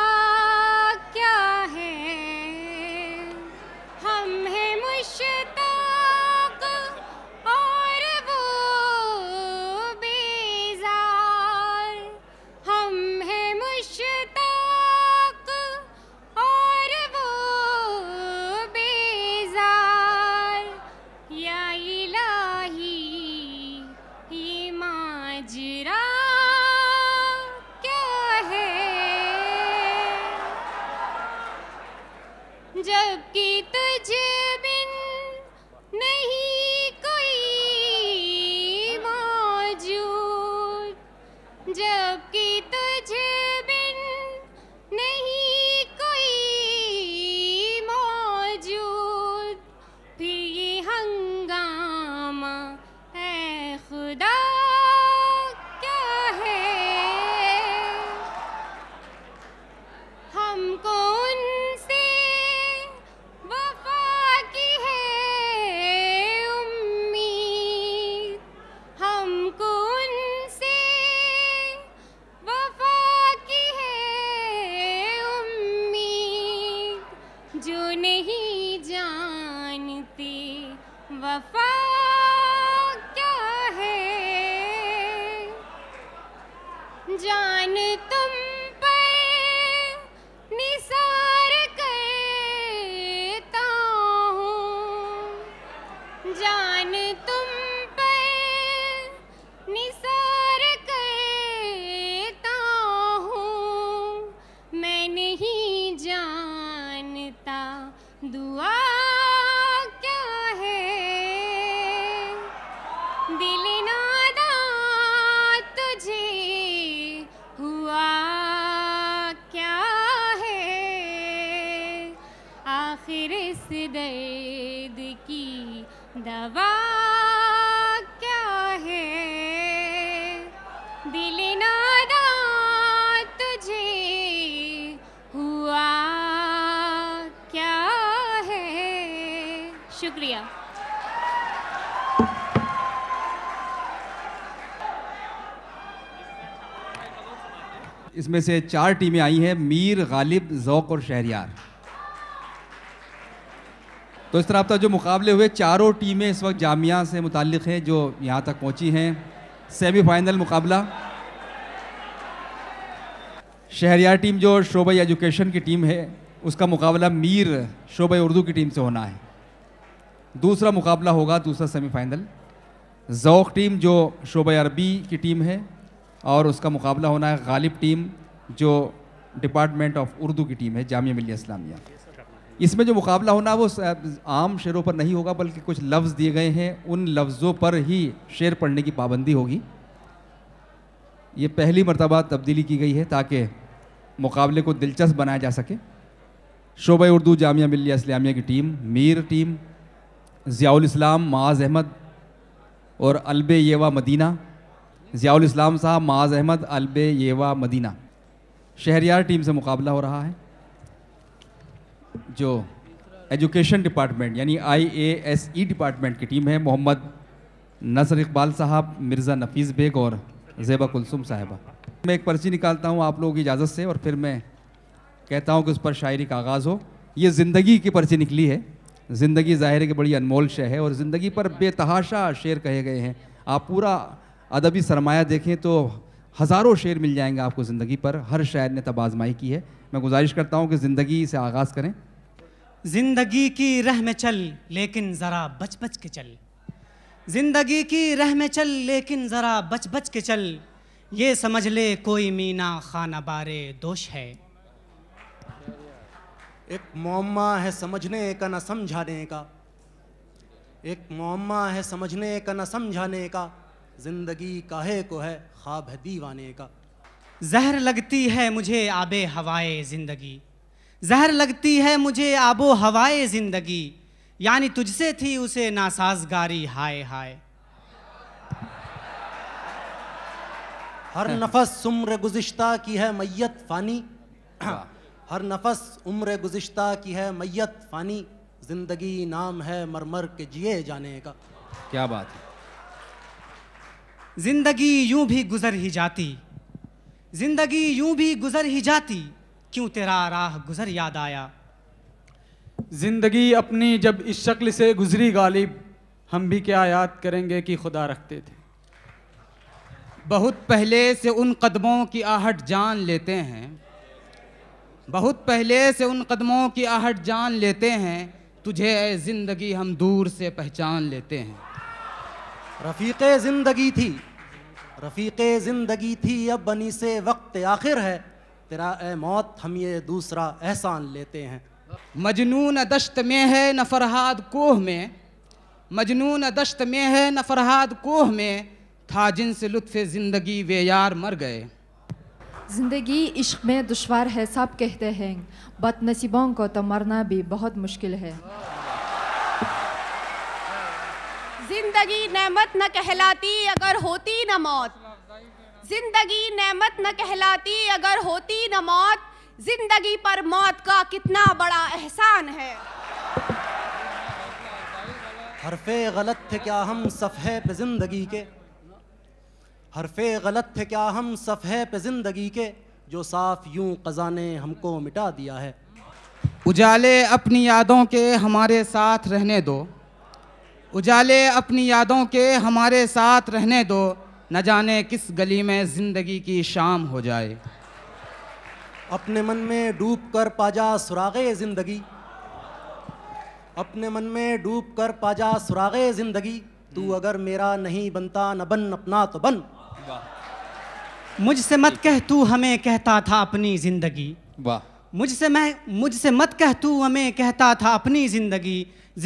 जिसमें से चार टीमें आई हैं मीर गालिब जौक और शहरियार तो इस तरह जो मुकाबले हुए चारों टीमें इस वक्त जामिया से मुतक़ हैं जो यहाँ तक पहुँची हैं सेमीफाइनल मुकाबला शहरियार टीम जो शोबे एजुकेशन की टीम है उसका मुकाबला मीर शोबे उर्दू की टीम से होना है दूसरा मुकाबला होगा दूसरा सेमीफाइनल जौक टीम जो शोबा अरबी की टीम है और उसका मुकाबला होना है गालिब टीम जो डिपार्टमेंट ऑफ उर्दू की टीम है जामिया मिलिया इस्लामिया इसमें जो मुकाबला होना वो आम शेरों पर नहीं होगा बल्कि कुछ लफ्ज़ दिए गए हैं उन लफ्ज़ों पर ही शेर पढ़ने की पाबंदी होगी ये पहली मरतबा तब्दीली की गई है ताकि मुकाबले को दिलचस्प बनाया जा सके शोब उर्दू जामिया मिलिया इस्लामिया की टीम मीर टीम ज़ियाउल इस्लाम माज अहमद और अलब येवा मदीना ज़ियाउल इस्लाम साहब माज अहमद अलब येवा मदीना शहरियार टीम से मुकाबला हो रहा है जो एजुकेशन डिपार्टमेंट यानी आईएएसई e डिपार्टमेंट की टीम है मोहम्मद नसर इकबाल साहब मिर्ज़ा नफीस बेग और जेबा कुलसुम साहबा मैं एक पर्ची निकालता हूँ आप लोगों की इजाज़त से और फिर मैं कहता हूँ कि उस पर शायरी का आगाज़ हो ये ज़िंदगी की पर्ची निकली है ज़िंदगी ज़ाहिर की बड़ी अनमोल शह है और ज़िंदगी पर बेतहाशा शेर कहे गए हैं आप पूरा अदबी सरमाया देखें तो हज़ारों शेर मिल जाएंगे आपको ज़िंदगी पर हर शायर ने तबाजमाई की है मैं गुजारिश करता हूँ कि ज़िंदगी से आगाज़ करें ज़िंदगी की रह में चल लेकिन ज़रा बच बच के चल ज़िंदगी की रह में चल लेकिन ज़रा बच बच के चल ये समझ ले कोई मीना खाना बारे दोष है एक मोम्मा है समझने का ना समझाने का एक मोम्मा है समझने का ना समझाने का ज़िंदगी काहे को है ख्वाब है दीवाने का जहर लगती है मुझे आबे हवाए ज़िंदगी जहर लगती है मुझे आबो हवाए ज़िंदगी यानी तुझसे थी उसे नासाजगारी हाय हाय हर नफस उम्र गुज्ता की है मैयत फ़ानी हर नफस उम्र गुज्ता की है मैयत फ़ानी ज़िंदगी नाम है मरमर के जिए जाने का क्या बात है जिंदगी यूं भी गुजर ही जाती जिंदगी यूं भी गुजर ही जाती क्यों तेरा राह गुजर याद आया जिंदगी अपनी जब इस शक्ल से गुजरी गालिब हम भी क्या याद करेंगे कि खुदा रखते थे बहुत पहले से उन कदमों की आहट जान लेते हैं बहुत पहले से उन कदमों की आहट जान लेते हैं तुझे जिंदगी हम दूर से पहचान लेते हैं रफ़ीक ज़िंदगी थी रफ़ीक ज़िंदगी थी अब बनी से वक्त आखिर है तेरा ए मौत हम ये दूसरा एहसान लेते हैं मजनून दश्त में है न फरहाद कोह में मजनून दश्त में है न फरहाद कोह में था जिनसे लुत्फ़ ज़िंदगी वे यार मर गए ज़िंदगी इश्क में दुशवार है सब कहते हैं बदनसीबों को तो मरना भी बहुत मुश्किल है जिंदगी नेमत न कहलाती अगर होती न मौत जिंदगी नेमत न कहलाती अगर होती न मौत जिंदगी पर मौत का कितना बड़ा एहसान है हरफे गलत थे क्या हम सफ़े पे ज़िंदगी के हरफे गलत थे क्या हम सफ़े पे ज़िंदगी के जो साफ यूं कज़ा ने हमको मिटा दिया है उजाले अपनी यादों के हमारे साथ रहने दो उजाले अपनी यादों के हमारे साथ रहने दो न जाने किस गली में ज़िंदगी की शाम हो जाए अपने मन में डूब कर पाजा सुरागे ज़िंदगी अपने मन में डूब कर पाजा सुरागे ज़िंदगी तू हम्म। अगर मेरा नहीं बनता न बन अपना तो बन मुझसे मत कह तू हमें कहता था अपनी ज़िंदगी वाह मुझसे मैं मुझसे मत कह तू हमें कहता था अपनी ज़िंदगी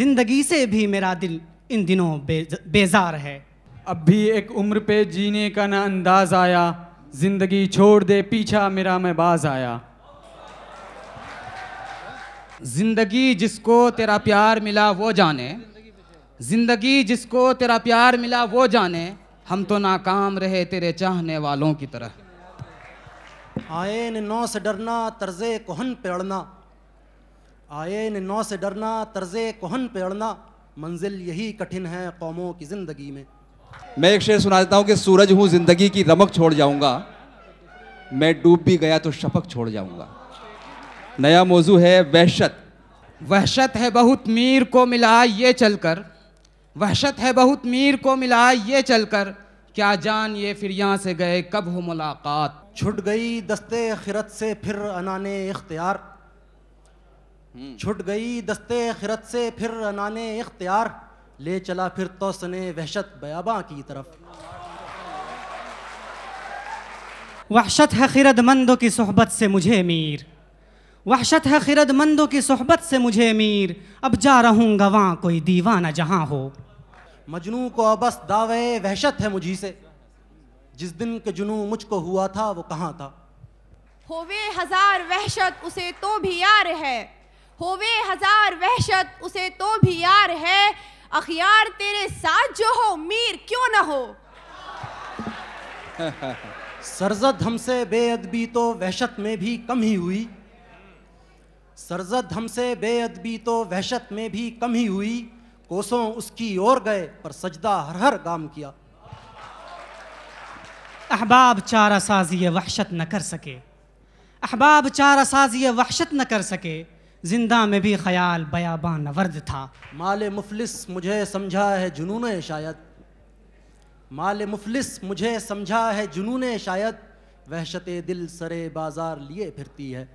ज़िंदगी से भी मेरा दिल इन दिनों बेजार है अब भी एक उम्र पे जीने का ना अंदाज आया जिंदगी छोड़ दे पीछा मेरा मैं बाज आया जिंदगी जिसको तेरा प्यार मिला वो जाने जिंदगी जिसको तेरा प्यार मिला वो जाने हम तो नाकाम रहे तेरे चाहने वालों की तरह न नौ से डरना तर्जे कोहन पेड़ना न नौ से डरना तर्जे कोहन पेड़ना मंजिल यही कठिन है कौमों की ज़िंदगी में मैं एक शेर सुना देता हूँ कि सूरज हूँ ज़िंदगी की रमक छोड़ जाऊँगा मैं डूब भी गया तो शफक छोड़ जाऊंगा नया मौजू है वहशत वहशत है बहुत मीर को मिला ये चलकर वहशत है बहुत मीर को मिला ये चलकर क्या जान ये फिर यहाँ से गए कब हो मुलाकात छुट गई दस्ते खिरत से फिर अनाने इख्तियार हम्म। छुट गई दस्ते खिरत से फिर नाने इख्तियार ले चला फिर तो सने वहशत बयाबा की तरफ वहशत है मंदो की सोहबत से मुझे मीर वहशत है मंदो की सोहबत से मुझे मीर अब जा रहूँ गवा कोई दीवाना जहाँ हो मजनू को अबस दावे वहशत है मुझी से जिस दिन के जुनू मुझको हुआ था वो कहाँ था होवे हजार वहशत उसे तो भी यार है होवे हजार वहशत उसे तो भी यार है अखियार तेरे साथ जो हो मीर क्यों ना हो सरजद हमसे बेअदबी तो वहशत में भी कम ही हुई सरजद हमसे बेअदबी तो वहशत में भी कम ही हुई कोसों उसकी ओर गए पर सजदा हर हर गाम किया अहबाब चारा साजिए वहशत न कर सके अहबाब चारा साजिए वहशत न कर सके जिंदा में भी ख्याल बयाबान वर्द था माल मुफलिस मुझे समझा है जुनून शायद माल मुफलिस मुझे समझा है जुनून शायद वहशत दिल सरे बाजार लिए फिरती है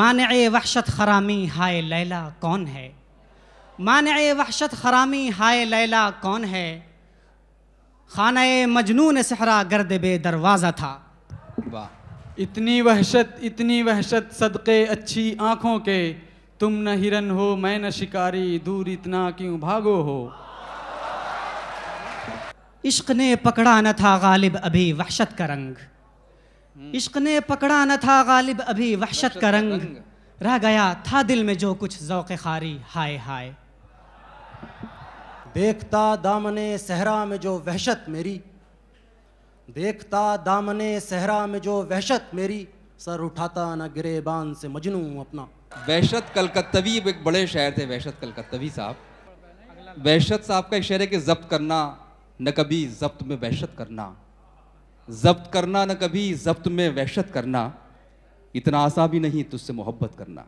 मान वहशत खरामी हाय लैला कौन है मान वहशत खरामी हाय लैला कौन है खाना मजनून सहरा गर्द बे दरवाज़ा था वाह इतनी वहशत इतनी वहशत सदक़े अच्छी आँखों के तुम न हिरन हो मैं न शिकारी दूर इतना क्यों भागो हो इश्क ने पकड़ा न था गालिब अभी वहशत का रंग हम्म। इश्क ने पकड़ा न था गालिब अभी वहशत का रंग रह गया था दिल में जो कुछ जौक़ खारी हाय हाय देखता दामने सहरा में जो वहशत मेरी देखता दामने सहरा में जो वहशत मेरी सर उठाता न गिरेबान से मजनू अपना वहशत कलकत्तवी एक बड़े शहर थे वहशत कलकत्तवी साहब वहशत साहब का एक शहर है कि जब्त करना न कभी जब्त में वहशत करना जब्त करना न कभी जब्त में वहशत करना इतना आसा भी नहीं तुझसे मोहब्बत करना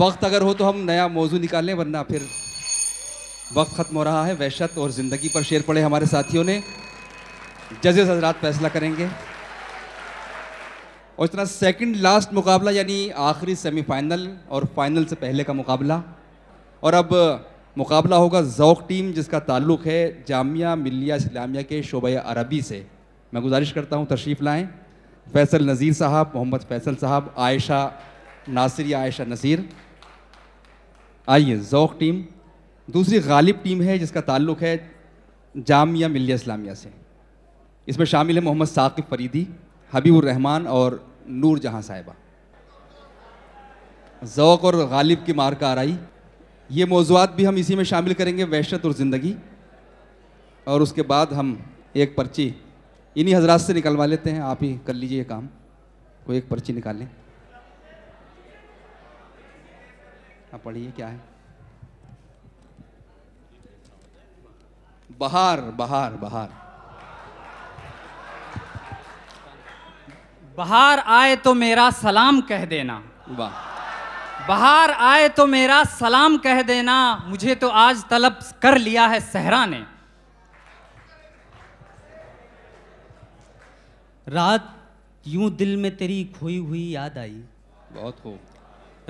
वक्त अगर हो तो हम नया मौजू निकालें वरना फिर वक्त ख़त्म हो रहा है वहशत और ज़िंदगी पर शेर पड़े हमारे साथियों ने जजेस हजरात फैसला करेंगे और इस तरह सेकंड लास्ट मुकाबला यानी आखिरी सेमीफाइनल और फाइनल से पहले का मुकाबला और अब मुकाबला होगा ज़ौक टीम जिसका ताल्लुक़ है जामिया मिलिया इस्लामिया के शोब अरबी से मैं गुजारिश करता हूँ तशरीफ़ लाएँ फैसल नज़ीर साहब मोहम्मद फैसल साहब आयशा नासिर या आयशा नसीर आइए ज़ौक टीम दूसरी गालिब टीम है जिसका ताल्लुक है जामिया मिल्लिया इस्लामिया से इसमें शामिल है मोहम्मद साकिब फरीदी रहमान और नूर जहाँ साहिबा जौक और गालिब की मार का आरई ये मौजूद भी हम इसी में शामिल करेंगे वहशत और ज़िंदगी और उसके बाद हम एक पर्ची इन्हीं हजरात से निकलवा लेते हैं आप ही कर लीजिए ये काम कोई एक पर्ची निकालें आप पढ़िए क्या है बहार बहार बहार बहार आए तो मेरा सलाम कह देना वाह बाहर आए तो मेरा सलाम कह देना मुझे तो आज तलब कर लिया है सहरा ने रात यूं दिल में तेरी खोई हुई याद आई बहुत हो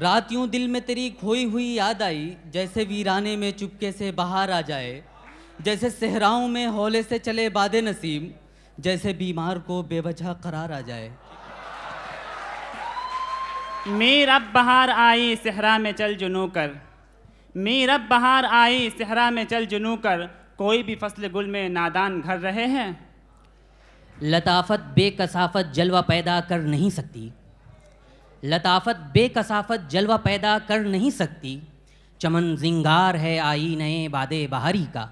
रात यूं दिल में तेरी खोई हुई याद आई जैसे वीराने में चुपके से बाहर आ जाए जैसे सेहराओं में हौले से चले बाद नसीम जैसे बीमार को बेवजह करार आ जाए मीर अब बहार आई सेहरा में चल जुनू कर मीर अब बहार आई सेहरा में चल जुनू कर कोई भी फसल गुल में नादान घर रहे हैं लताफत बेकसाफत जलवा पैदा कर नहीं सकती लताफत बेकसाफत जलवा पैदा कर नहीं सकती चमन जिंगार है आई नए बादे बहारी का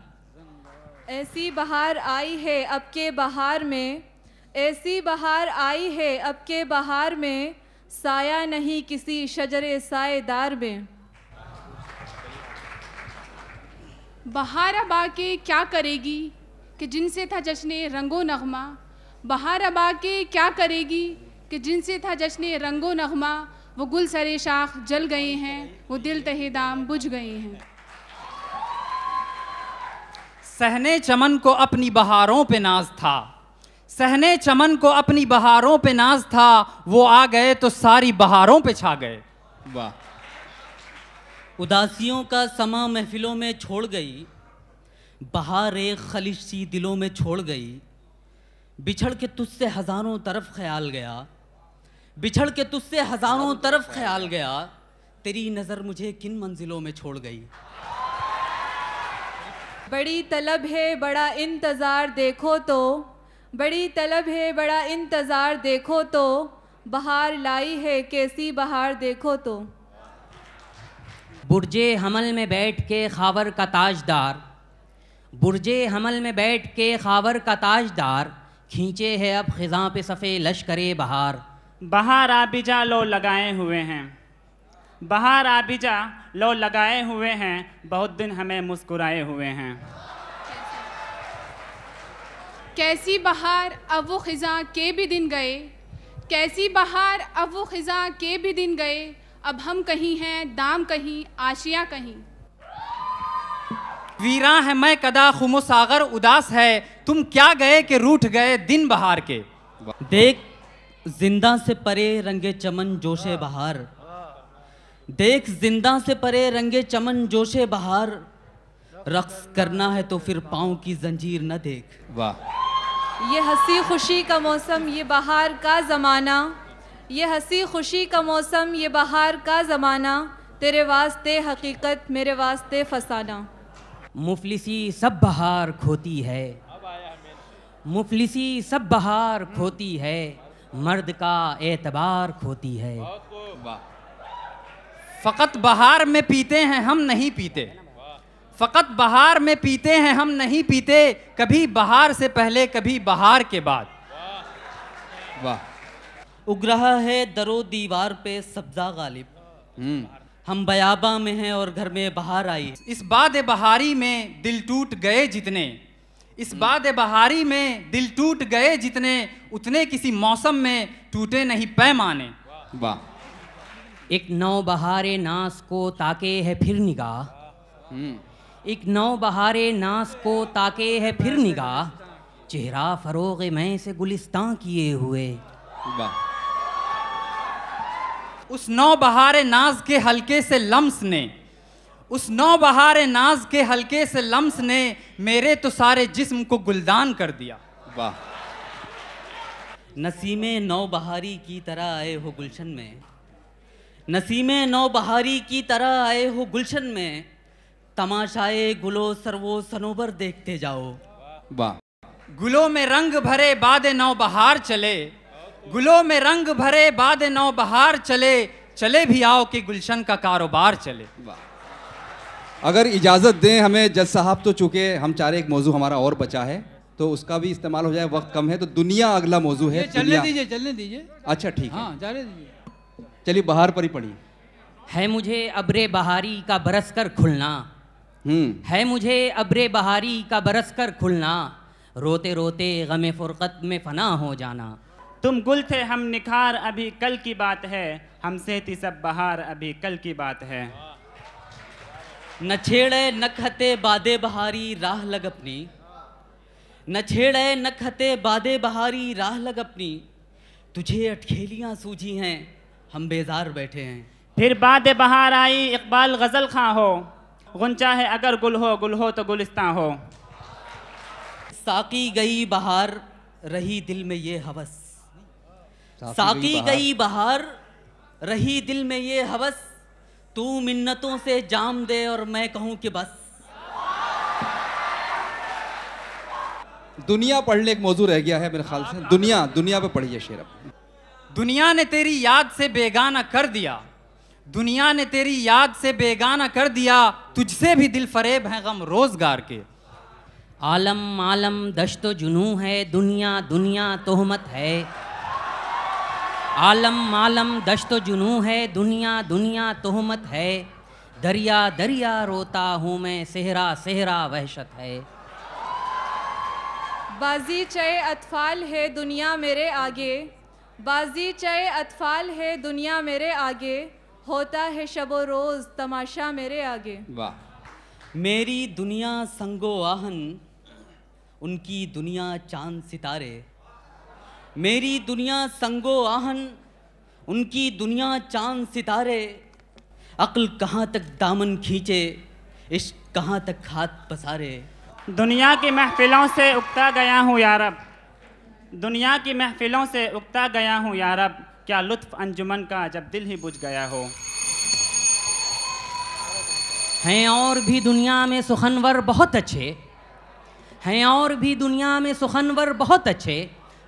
ऐसी बहार आई है अब के बहार में ऐसी बहार आई है अब के बहार में साया नहीं किसी शजर सायेदार में बहार अब आके क्या करेगी कि जिनसे था जश्न रंगो नगमा बहार अब आके क्या करेगी कि जिनसे था जश्न रंगो नगमा वो गुल सरे शाख जल गए हैं वो दिल तहे दाम बुझ गए हैं सहने चमन को अपनी बहारों पे नाज था सहने चमन को अपनी बहारों पे नाज था वो आ गए तो सारी बहारों पे छा गए वाह उदासियों का समा महफिलों में छोड़ गई बहार खलिश सी दिलों में छोड़ गई बिछड़ के तुझसे हज़ारों तरफ ख्याल गया बिछड़ के तुझसे हज़ारों तरफ ख्याल गया तेरी नज़र मुझे किन मंजिलों में छोड़ गई बड़ी तलब है बड़ा इंतज़ार देखो तो बड़ी तलब है बड़ा इंतज़ार देखो तो बहार लाई है कैसी बहार देखो तो बुरजे हमल में बैठ के खावर का ताजदार बुरजे हमल में बैठ के खावर का ताजदार खींचे है अब खिजा पे सफ़े लश्करे बहार बहार आप बिजा लो लगाए हुए हैं बाहर आबिजा लो लगाए हुए हैं बहुत दिन हमें मुस्कुराए हुए हैं कैसी बहार अब वो खिजा के भी दिन गए कैसी बहार अब वो खिजा के भी दिन गए अब हम कहीं हैं दाम कहीं आशिया कहीं वीरा है मैं कदा खुमो सागर उदास है तुम क्या गए कि रूठ गए दिन बहार के देख जिंदा से परे रंगे चमन जोशे बहार देख जिंदा से परे रंगे चमन जोशे बहार रक्स करना है तो फिर पाँव की जंजीर न देख वाह ये हंसी खुशी का मौसम ये बहार का ज़माना ये हंसी खुशी का मौसम ये बहार का ज़माना तेरे वास्ते हकीकत मेरे वास्ते फसाना मुफलिसी सब बहार खोती है मुफलिसी सब बहार खोती है मर्द का एतबार खोती है फ़कत बहार में पीते हैं हम नहीं पीते फ़कत बहार में पीते हैं हम नहीं पीते कभी बहार से पहले कभी बहार के बाद वाह उग रहा है दरो दीवार पे सब्जा गालिब हम्म। हम बयाबा में हैं और घर में बहार आई इस बाद बहारी में दिल टूट गए जितने इस हम्म। बाद बहारी में दिल टूट गए जितने उतने किसी मौसम में टूटे नहीं पैमाने वाह एक नौ बहारे नास को ताके है फिर निगाह हम्म। एक नौ बहारे नास को ताके है फिर निगाह चेहरा फरोग मैं से गुलिस्तान किए हुए उस नौ बहार नाज के हल्के से लम्स ने उस नौ बहार नाज के हल्के से लम्स ने मेरे तो सारे जिस्म को गुलदान कर दिया वाह नसीमे नौ बहारी की तरह आए हो गुलशन में नसीमे नौ बहारी की तरह आए हो गुलशन में तमाशाए गुलो सर्वो सनोबर देखते जाओ वाह गुलों में रंग भरे बाद नौ बहार चले गुलों में रंग भरे बाद नौ बहार चले चले भी आओ कि गुलशन का कारोबार चले वाह अगर इजाज़त दें हमें जज साहब तो चूँकि हम चाह रहे एक मौजू हमारा और बचा है तो उसका भी इस्तेमाल हो जाए वक्त कम है तो दुनिया अगला मौजू है चलने दीजिए चलने दीजिए अच्छा ठीक हाँ जाने दीजिए चलिए बाहर पर ही पढ़ी है मुझे अबरे बहारी का बरस कर खुलना हम्म। है मुझे अबरे बहारी का बरस कर खुलना रोते रोते गम फुरकत में फना हो जाना तुम गुल थे हम निखार अभी कल की बात है हमसे थी सब बहार अभी कल की बात है न छेड़े न खते बादे बहारी राह लग अपनी न छेड़े न खते बादे बहारी राह लग अपनी तुझे अटखेलियाँ सूझी हैं हम बेजार बैठे हैं फिर बाद बहार आई इकबाल गज़ल खां हो गुंचा है अगर गुल हो गुल हो तो गुलिस्तान हो साकी गई बहार रही दिल में ये हवस साकी गई बहार रही दिल में ये हवस तू मिन्नतों से जाम दे और मैं कहूं कि बस दुनिया पढ़ने एक मौजू रह गया है मेरे ख्याल से दुनिया दुनिया पे पढ़िए शेर अब दुनिया ने तेरी याद से बेगाना कर दिया दुनिया ने तेरी याद से बेगाना कर दिया तुझसे भी दिल फरेब है गम रोजगार के आलम आलम दश्त जुनू है दुनिया दुनिया तोहमत है आलम आलम दश्त जुनू है दुनिया दुनिया तोहमत है दरिया दरिया रोता हूँ मैं सेहरा सेहरा वहशत है बाजी चय अतफाल है दुनिया मेरे आगे बाजी चय अतफाल है दुनिया मेरे आगे होता है शबो रोज तमाशा मेरे आगे वाह मेरी दुनिया संगो आहन उनकी दुनिया चांद सितारे मेरी दुनिया संगो आहन उनकी दुनिया चांद सितारे अक्ल कहाँ तक दामन खींचे इश्क कहाँ तक हाथ पसारे दुनिया की महफिलों से उगता गया हूँ यारब दुनिया की महफिलों से उगता गया हूँ यारब क्या लुत्फ अंजुमन का जब दिल ही बुझ गया हो हैं और भी दुनिया में सुखनवर बहुत अच्छे हैं और भी दुनिया में सुखनवर बहुत अच्छे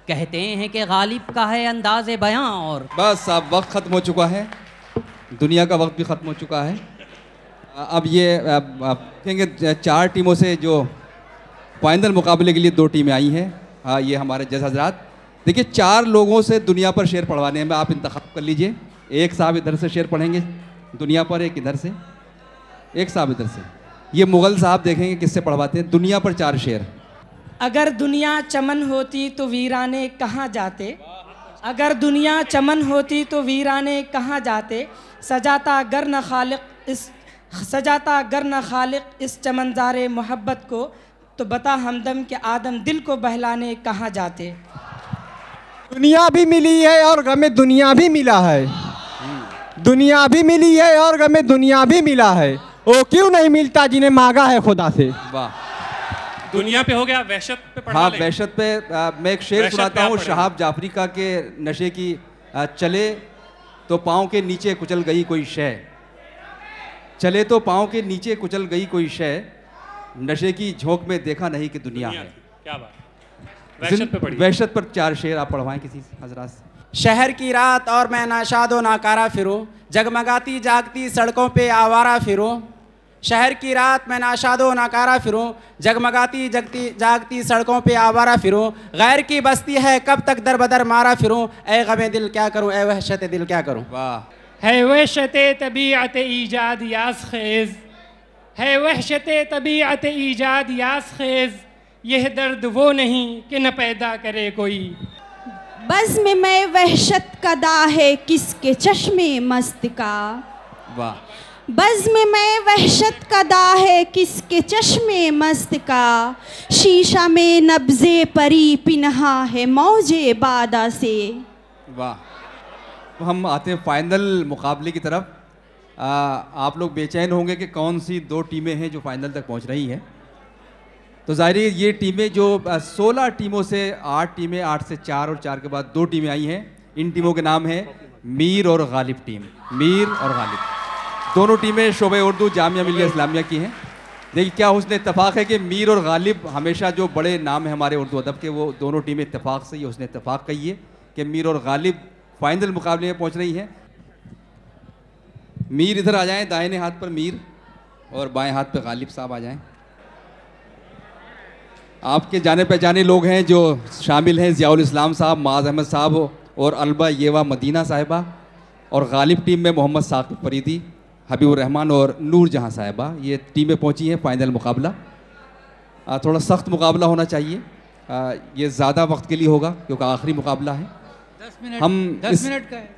कहते हैं कि गालिब का है अंदाज बयां और बस अब वक्त ख़त्म हो चुका है दुनिया का वक्त भी ख़त्म हो चुका है अब ये अब, अब, चार टीमों से जो फाइनल मुकाबले के लिए दो टीमें आई हैं हाँ ये हमारे जज हजरात देखिए चार लोगों से दुनिया पर शेर पढ़वाने में आप इंतखब कर लीजिए एक साहब इधर से शेर पढ़ेंगे दुनिया पर एक इधर से एक साहब इधर से ये मुग़ल साहब देखेंगे किससे पढ़वाते हैं दुनिया पर चार शेर अगर दुनिया चमन होती तो वीराने कहाँ जाते अगर दुनिया चमन होती तो वीराने कहाँ जाते सजाता गर न खालिक इस सजाता गर न खालिक इस चमनजार मोहब्बत को तो बता हमदम के आदम दिल को बहलाने कहाँ जाते दुनिया भी मिली है और हमें दुनिया भी मिला है दुनिया भी मिली है और हमें दुनिया भी मिला है वो क्यों नहीं मिलता जिन्हें मांगा है खुदा से वाह दुनिया पे हो गया वहशत पे पढ़ा हाँ वहशत पे आ, मैं एक शेर सुनाता हूँ शहाब जाफरी का के नशे की आ, चले तो पाँव के नीचे कुचल गई कोई शय चले तो पाँव के नीचे कुचल गई कोई शय नशे की झोंक में देखा नहीं कि दुनिया, दुनिया है क्या बात वहशत पे वहशत पर चार शेर आप पढ़वाएं किसी हजरात से शहर की रात और मैं नाशादो नाकारा फिरो जगमगाती जागती सड़कों पे आवारा फिरो शहर की रात मैं नाशादो नाकारा फिरो जगमगाती जगती जागती सड़कों पे आवारा फिरो गैर की बस्ती है कब तक दर बदर मारा फिरो ए गमे दिल क्या करूँ ए वहशत दिल क्या करूँ वाह है वहशत तबीयत ईजाद याज खेज़ है वहशत तबीयत ईजाद यास खेज यह दर्द वो नहीं कि न पैदा करे कोई बस में मैं वहशत कदा है किसके चश्मे मस्त का वाह बज में मैं वहशत कदा है किसके चश्मे मस्त का शीशा में नब्ज़े परी पिनहा है मौजे बादा से वाह तो हम आते हैं फाइनल मुकाबले की तरफ आ, आप लोग बेचैन होंगे कि कौन सी दो टीमें हैं जो फाइनल तक पहुंच रही हैं तो ज़ाहिर ये टीमें जो सोलह टीमों से आठ टीमें आठ से चार और चार के बाद दो टीमें आई हैं इन टीमों के नाम हैं मीर और गालिब टीम मीर और गालिब दोनों टीमें शोब उर्दू जामिया मिल्लिया इस्लामिया की हैं देखिए क्या उसने इतफाक़ है कि मीर और गालिब हमेशा जो बड़े नाम हैं हमारे उर्दू अदब के वो दोनों टीमें इतफाक़ से ही उसने इतफाक़ कही है कि मीर और गालिब फाइनल मुकाबले में पहुँच रही हैं मीर इधर आ जाएं दाहिने हाथ पर मीर और बाएं हाथ पर गालिब साहब आ जाएं आपके जाने पहचाने लोग हैं जो शामिल हैं ज़ियाउल इस्लाम साहब माज अहमद साहब और अलबा येवा मदीना साहिबा और गालिब टीम में मोहम्मद साकिब फरीदी रहमान और नूर जहाँ साहिबा ये टीमें पहुँची हैं फ़ाइनल मुकाबला थोड़ा सख्त मुकाबला होना चाहिए आ, ये ज़्यादा वक्त के लिए होगा क्योंकि आखिरी मुकाबला है दस मिनट हम दस मिनट का है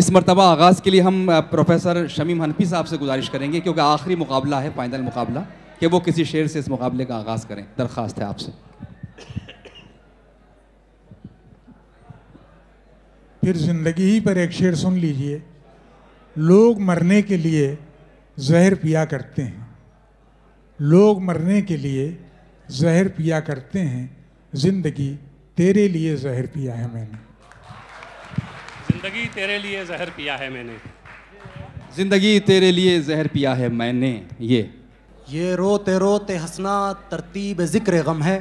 इस मरतबा आगाज़ के लिए हम प्रोफेसर शमीम हनफी साहब से गुजारिश करेंगे क्योंकि आखिरी मुकाबला है फाइनल मुकाबला कि वो किसी शेर से इस मुकाबले का आगाज़ करें दरख्वास्त है आपसे फिर ज़िंदगी ही पर एक शेर सुन लीजिए लोग मरने के लिए जहर पिया करते हैं लोग मरने के लिए जहर पिया करते हैं ज़िंदगी तेरे लिए जहर पिया है मैंने जिंदगी तेरे लिए जहर पिया है मैंने जिंदगी तेरे लिए जहर पिया है मैंने ये ये रोते रोते हंसना तरतीब ज़िक्र गम है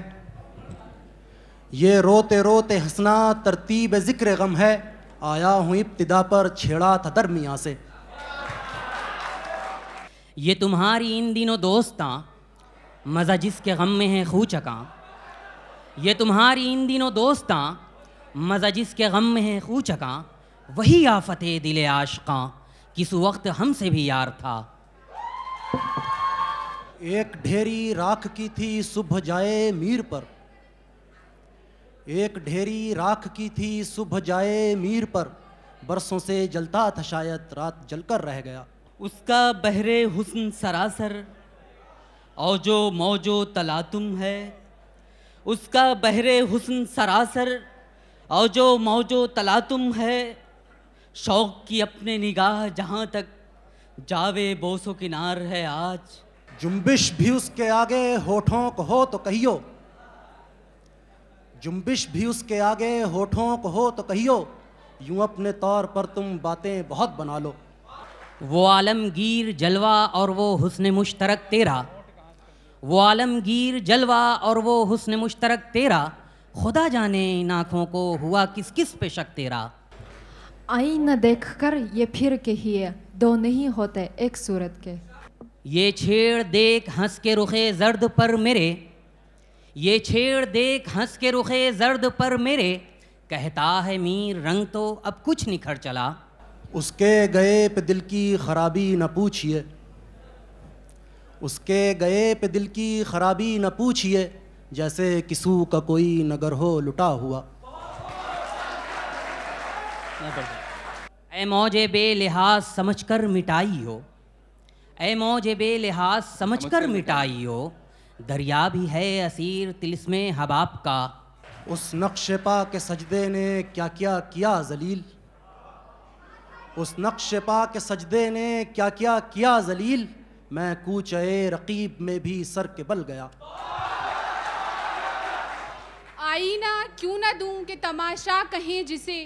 ये रोते रोते हंसना तरतीब ज़िक्र गम है आया हूँ इब्तिदा पर छेड़ा था दर मियाँ से ये तुम्हारी इन दिनों दोस्तां मज़ा जिसके गम में है खू चका ये तुम्हारी इन दिनों दोस्तां मज़ा जिसके गम में है खू चका वही आफत दिल आशका किस वक्त हमसे भी यार था एक ढेरी राख की थी सुबह जाए मीर पर एक ढेरी राख की थी सुबह जाए मीर पर बरसों से जलता था शायद रात जलकर रह गया उसका बहरे हुस्न सरासर और जो मौजो तलातुम है उसका बहरे हुस्न सरासर और जो मौजो तलातुम है शौक की अपने निगाह जहाँ तक जावे बोसो किनार है आज जुम्बिश भी उसके आगे होठों को हो तो कहियो जुम्बिश भी उसके आगे होठों को हो तो कहियो यूं अपने तौर पर तुम बातें बहुत बना लो वो आलमगीर जलवा और वो हुस्न मुश्तरक तेरा वो आलमगीर जलवा और वो हुस्न मुश्तरक तेरा खुदा जाने इन आँखों को हुआ किस किस पे शक तेरा आईना कर ये फिर के ही दो नहीं होते एक सूरत के ये छेड़ देख हंस के रुखे जर्द पर मेरे ये छेड़ देख हंस के रुखे जर्द पर मेरे कहता है मीर रंग तो अब कुछ निखर चला उसके गए पे दिल की खराबी न पूछिए उसके गए पे दिल की खराबी न पूछिए जैसे किसू का कोई नगर हो लुटा हुआ ए मौज बे लिहाज समझ कर मिटाई हो ए मौज बे लिहाज समझ कर मिटाई हो दरिया भी है असीर तिलस्म हबाब का उस नक्श पा के सजदे ने क्या क्या किया जलील उस नक्श पा के सजदे ने क्या क्या किया जलील मैं कूचे रकीब में भी सर के बल गया आईना क्यों ना दूं कि तमाशा कहें जिसे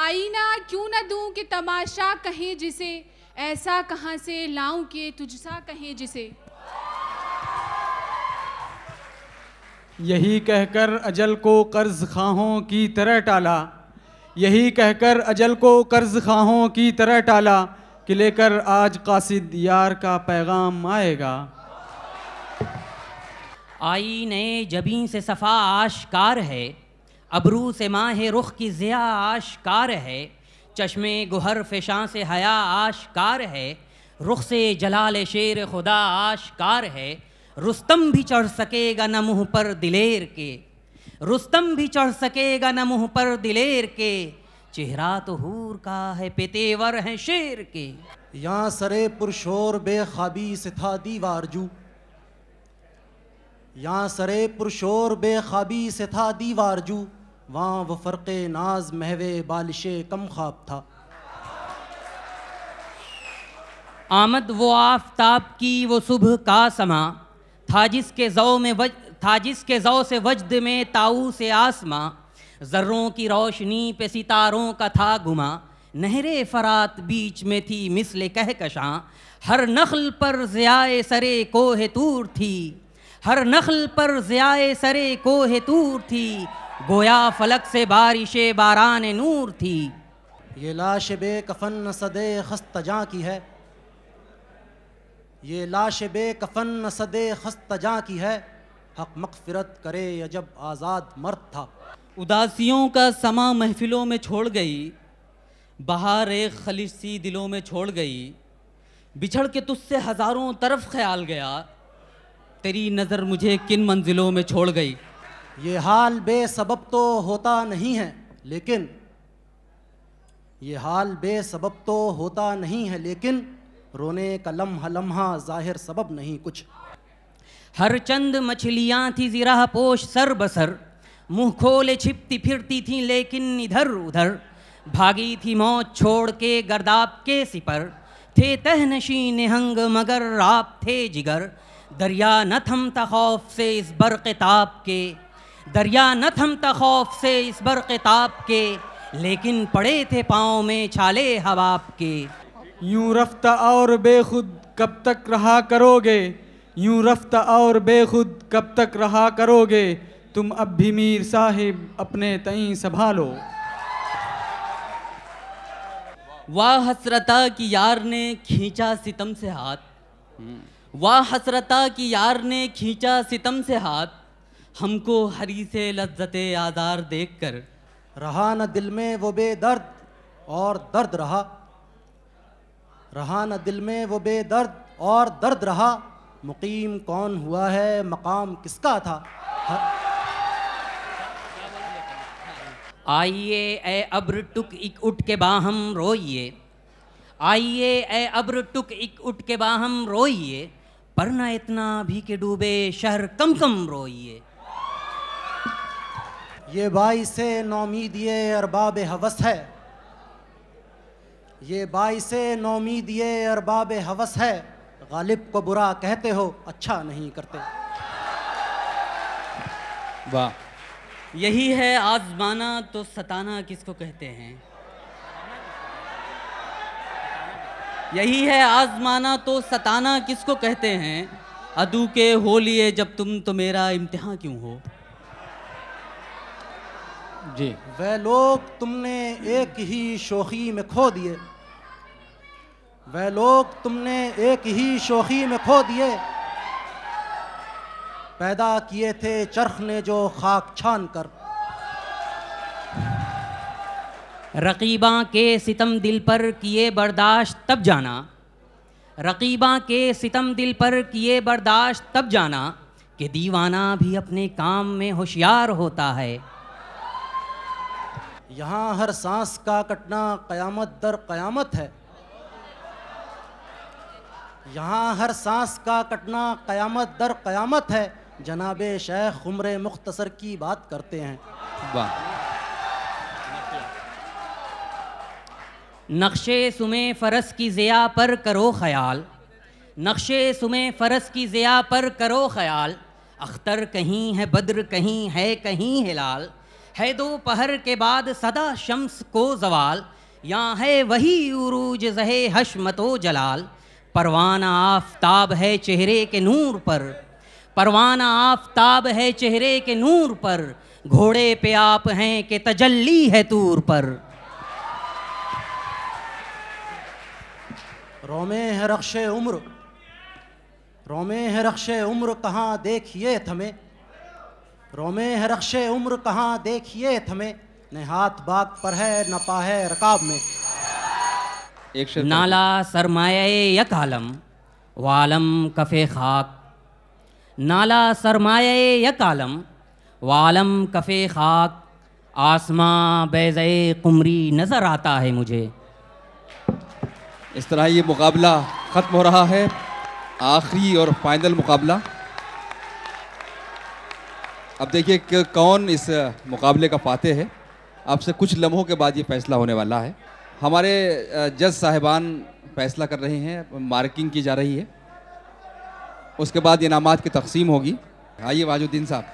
आईना क्यों न दूं कि तमाशा कहें जिसे ऐसा कहाँ से लाऊं के तुझसा कहें जिसे यही कहकर अजल को कर्ज खाहों की तरह टाला यही कहकर अजल को कर्ज खाहों की तरह टाला कि लेकर आज कासिद यार का पैगाम आएगा आईने जबी से सफ़ा आशकार है अबरू से माह रुख की ज़िया आशकार है चश्मे गुहर फ़िशां से हया आशकार है रुख से जलाल शेर खुदा आशकार है रुस्तम भी चढ़ सकेगा न मुँह पर दिलेर के रुस्तम भी चढ़ सकेगा न मुँह पर दिलेर के चेहरा तो हूर का है पेतेवर है शेर के यहाँ सरे पुरशोर बेखाबी से था जू यहाँ सरे पुरशोर बेखाबी से था जू वहाँ वो फ़र्क नाज महवे बालिश कम ख्वाब था आमद वो आफताब की वो सुबह का समा था जिसके जौ में वज था जिसके जौ से वजद में ताऊ से आसमां जर्रों की रोशनी पे सितारों का था गुमा नहरे फरात बीच में थी मिसल कहकशां हर नखल पर ज़ियाए सरे कोह तूर थी हर नखल पर ज़ियाए सरे कोहे तूर थी गोया फलक से बारिश बारान नूर थी ये लाश बे कफन सदे खस्त जाँ की है ये लाश बे कफन सदे खस्त जाँ की है हक मकफिरत करे अजब आज़ाद मर्द था उदासियों का समा महफिलों में छोड़ गई बहार एक खलिश सी दिलों में छोड़ गई बिछड़ के तुझसे हज़ारों तरफ ख्याल गया तेरी नज़र मुझे किन मंजिलों में छोड़ गई ये हाल बेसबब तो होता नहीं है लेकिन ये हाल बेसबब तो होता नहीं है लेकिन रोने का लम्हा लम्हा ज़ाहिर सबब नहीं कुछ हर चंद मछलियाँ थी जिरा पोश सर बसर मुँह खोले छिपती फिरती थी लेकिन इधर उधर भागी थी मौत छोड़ के गर्दाब के सिपर थे तहनशी निहंग मगर आप थे जिगर दरिया न थमता खौफ से इस बरकताब के दरिया न थमता खौफ से इस बर किताब के लेकिन पड़े थे पाँव में छाले हवाब के यूं रफ्ता और बेखुद कब तक रहा करोगे यूं रफ्ता और बेखुद कब तक रहा करोगे तुम अब भी मीर साहिब अपने तई संभालो वाह हसरता की यार ने खींचा सितम से हाथ हम्म। वाह हसरता की यार ने खींचा सितम से हाथ हमको हरी से लज्जत आदार देख कर रहा न दिल में वो बेदर्द और दर्द रहा रहा न दिल में वो बेदर्द और दर्द रहा मुकीम कौन हुआ है मकाम किसका था आइए ए अब्र टुक इक उठ के बाहम रोइए आइए ए अब्र टुक इक उठ के बाहम रोइए पर ना इतना भी के डूबे शहर कम कम रोइए ये बाई से नौमी दिए अरबाब हवस है ये बाई से नौमीद ये अरबाब हवस है गालिब को बुरा कहते हो अच्छा नहीं करते वाह यही है आजमाना तो सताना किसको कहते हैं यही है आजमाना तो सताना किसको कहते हैं अदू के हो लिए जब तुम तो मेरा इम्तिहान क्यों हो जी वह लोग तुमने एक ही शोखी में खो दिए वह लोग तुमने एक ही शोखी में खो दिए पैदा किए थे चरख ने जो खाक छान कर रकीबा के सितम दिल पर किए बर्दाश्त तब जाना रकीबा के सितम दिल पर किए बर्दाश्त तब जाना कि दीवाना भी अपने काम में होशियार होता है यहाँ हर सांस का कटना क़यामत दर क़यामत है यहाँ हर सांस का कटना क़यामत दर क़यामत है जनाब शेख उम्र मुख्तसर की बात करते हैं नक्शे सुमे फ़रस की ज़िया पर करो ख्याल नक्शे सुमे फ़रस की ज़िया पर करो ख्याल अख्तर कहीं है बद्र कहीं है कहीं हिलाल है दोपहर के बाद सदा शम्स को जवाल यहाँ है वही उरूज जहे हशमतो जलाल परवाना आफताब है चेहरे के नूर पर परवाना आफताब है चेहरे के नूर पर घोड़े पे आप हैं के तजल्ली है तूर पर रोमे है रक्षे उम्र रोमे है रक्षे उम्र कहाँ देखिए थमे रोमे है रक्षे उम्र कहाँ देखिए थमे न हाथ बाग पर है न पाहे रकाब में एक नाला सरमाए यक आलम वालम कफ़े खाक नाला सरमाए यक आलम वालम कफ़े खाक आसमां बेजे कुमरी नज़र आता है मुझे इस तरह ये मुकाबला ख़त्म हो रहा है आखिरी और फाइनल मुकाबला अब देखिए कौन इस मुकाबले का फाते है आपसे कुछ लम्हों के बाद ये फैसला होने वाला है हमारे जज साहिबान फैसला कर रहे हैं मार्किंग की जा रही है उसके बाद इनाम की तकसीम होगी आइए वाजुद्दीन साहब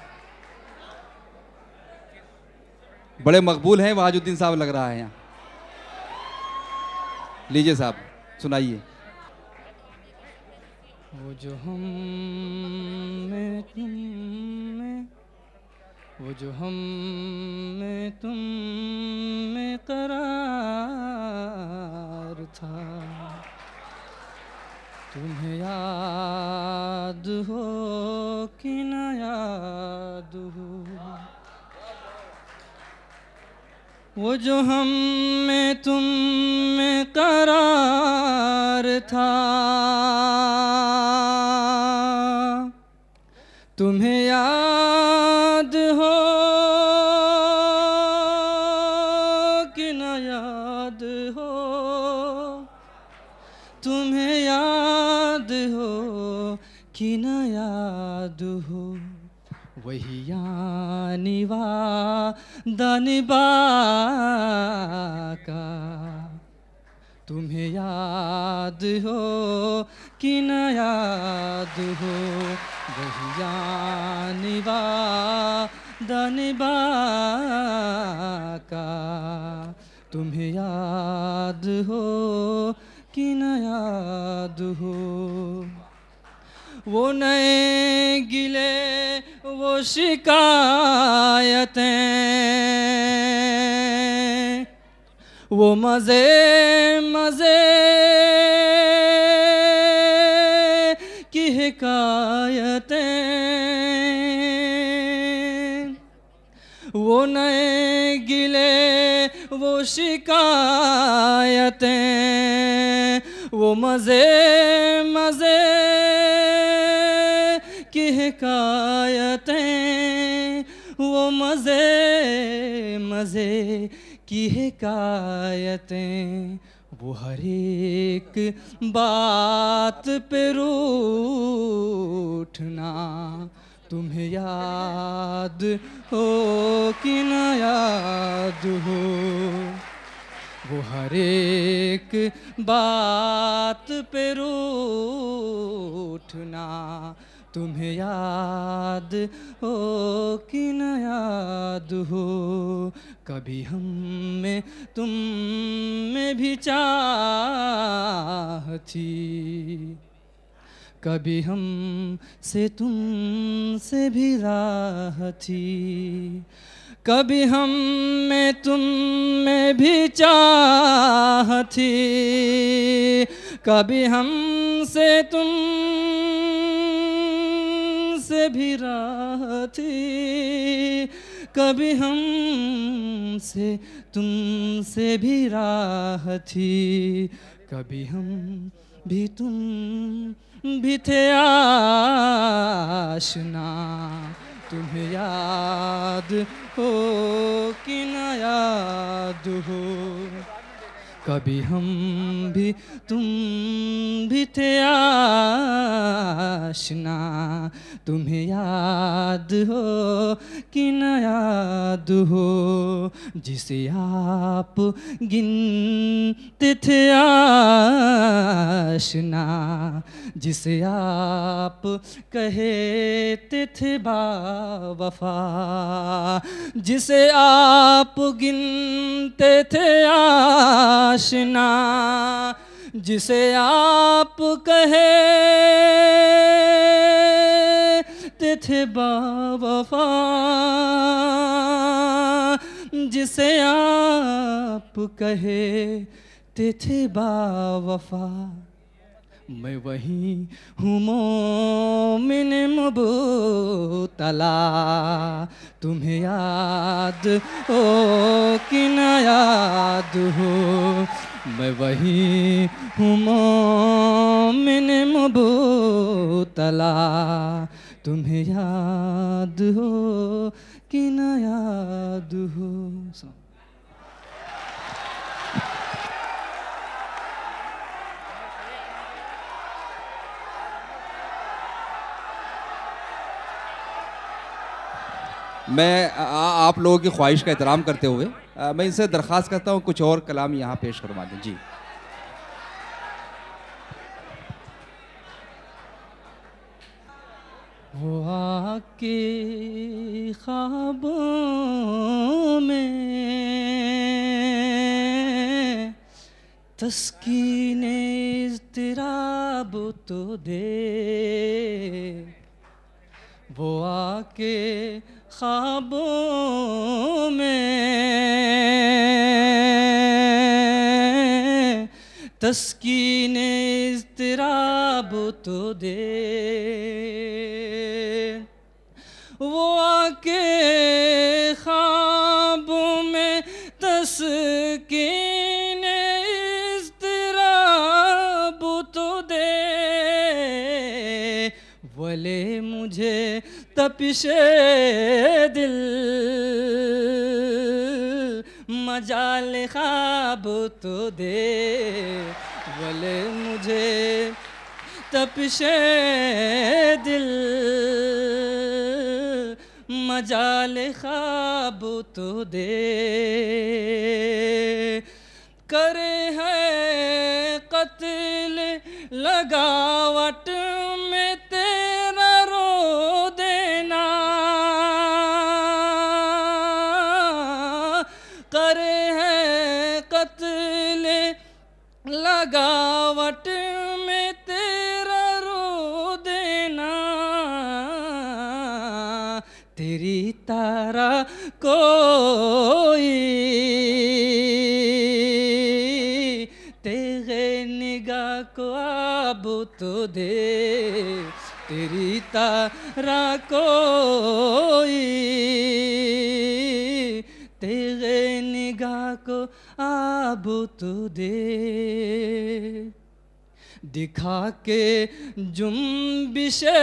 बड़े मकबूल हैं वाजुद्दीन साहब लग रहा है यहाँ लीजिए साहब सुनाइए वो जो हम में तुम वो जो हम में तुम में करार था तुम्हें याद हो कि ना याद हो वो जो हम में तुम में करार था तुम्हें याद दनबा तुम्हें याद हो कि न याद हो वही दनबा का तुम्हें याद हो कि न याद हो वो नए गिले वो शिकायतें वो मज़े मज़े की हिकायतें वो नए गिले वो शिकायतें वो मज़े मज़े हकायतें वो मज़े मज़े की हकायतें वो हर एक बात पे रूठना तुम्हें याद हो कि न याद हो वो हर एक बात पे रूठना तुम्हें याद हो कि न याद हो कभी हम में तुम में भी चाह थी कभी हम से तुम से भी राह थी कभी हम में तुम में भी चाह थी कभी हम से तुम से भी राह थी कभी हम तुम तुमसे भी राह थी कभी हम भी तुम भी थे आशना तुम्हें याद हो कि ना याद हो कभी हम भी तुम भी थे आशना तुम्हें याद हो कि न याद हो जिसे आप गिनते थे आशना जिसे आप कहते थे बावफा जिसे आप गिनते थे आशना जिसे आप कहे तिथि बाबा जिसे आप कहे तिथि बाबा मैं वही हूँ मोमिन मबूतला तुम्हें याद हो कि न याद हो मैं वही हूँ मोमिन मबूतला तुम्हें याद हो कि न याद हो मैं आ, आप लोगों की ख्वाहिश का एहतराम करते हुए आ, मैं इनसे दरख्वास्त करता हूँ कुछ और कलाम यहाँ पेश करवा दें जी वो आके ख्वाबों में तस्कीन इजतराब तो दे वो आके ख्वाबों में तस्कीन इजतराब तो दे तपिशे दिल मजाल खाब तो दे बोले मुझे तपिशे तो दिल मजाल खाब तो दे करे है कत्ल लगावट तेरे निगाह को आब तो दे तेरी तारा कोई तेरे निगाह को आब तो दे दिखा के जुम्बिशे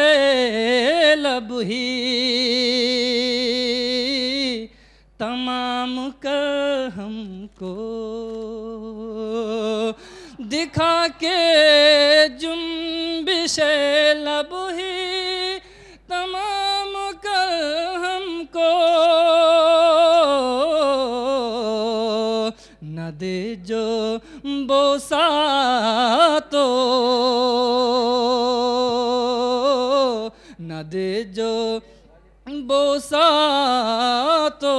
लबही तमाम कर हमको दिखा के जुम्बिश लबही तमाम कर हमको न दे जो बोसा तो न दे जो बोसा तो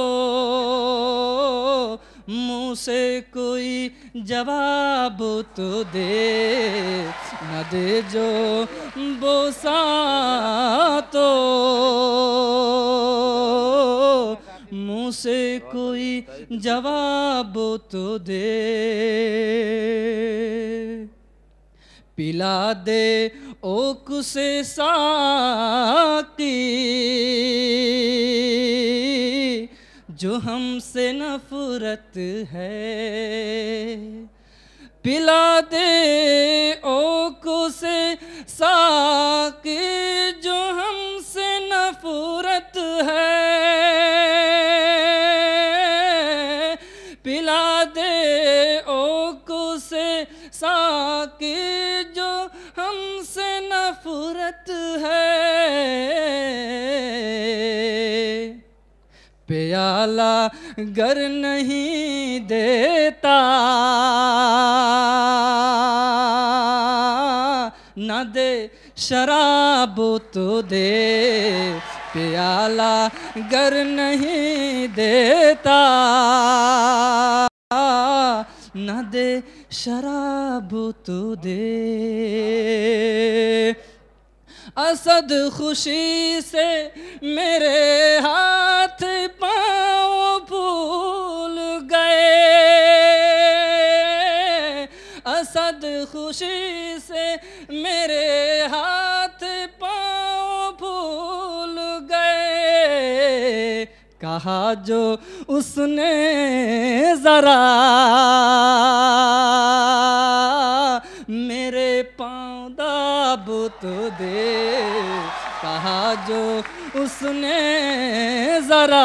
मुँह से कोई जवाब तो दे न दे जो बोसा तो मुँह से कोई जवाब तो दे पिला दे ओ कुसे साकी जो हमसे नफरत है पिला दे ओ कुसे साकी जन्नत है प्याला गर नहीं देता न दे शराब तो दे प्याला गर नहीं देता न दे शराब तो दे असद खुशी से मेरे हाथ पाँव भूल गए असद खुशी से मेरे हाथ पाँव भूल गए कहा जो उसने ज़रा तो दे कहा जो उसने ज़रा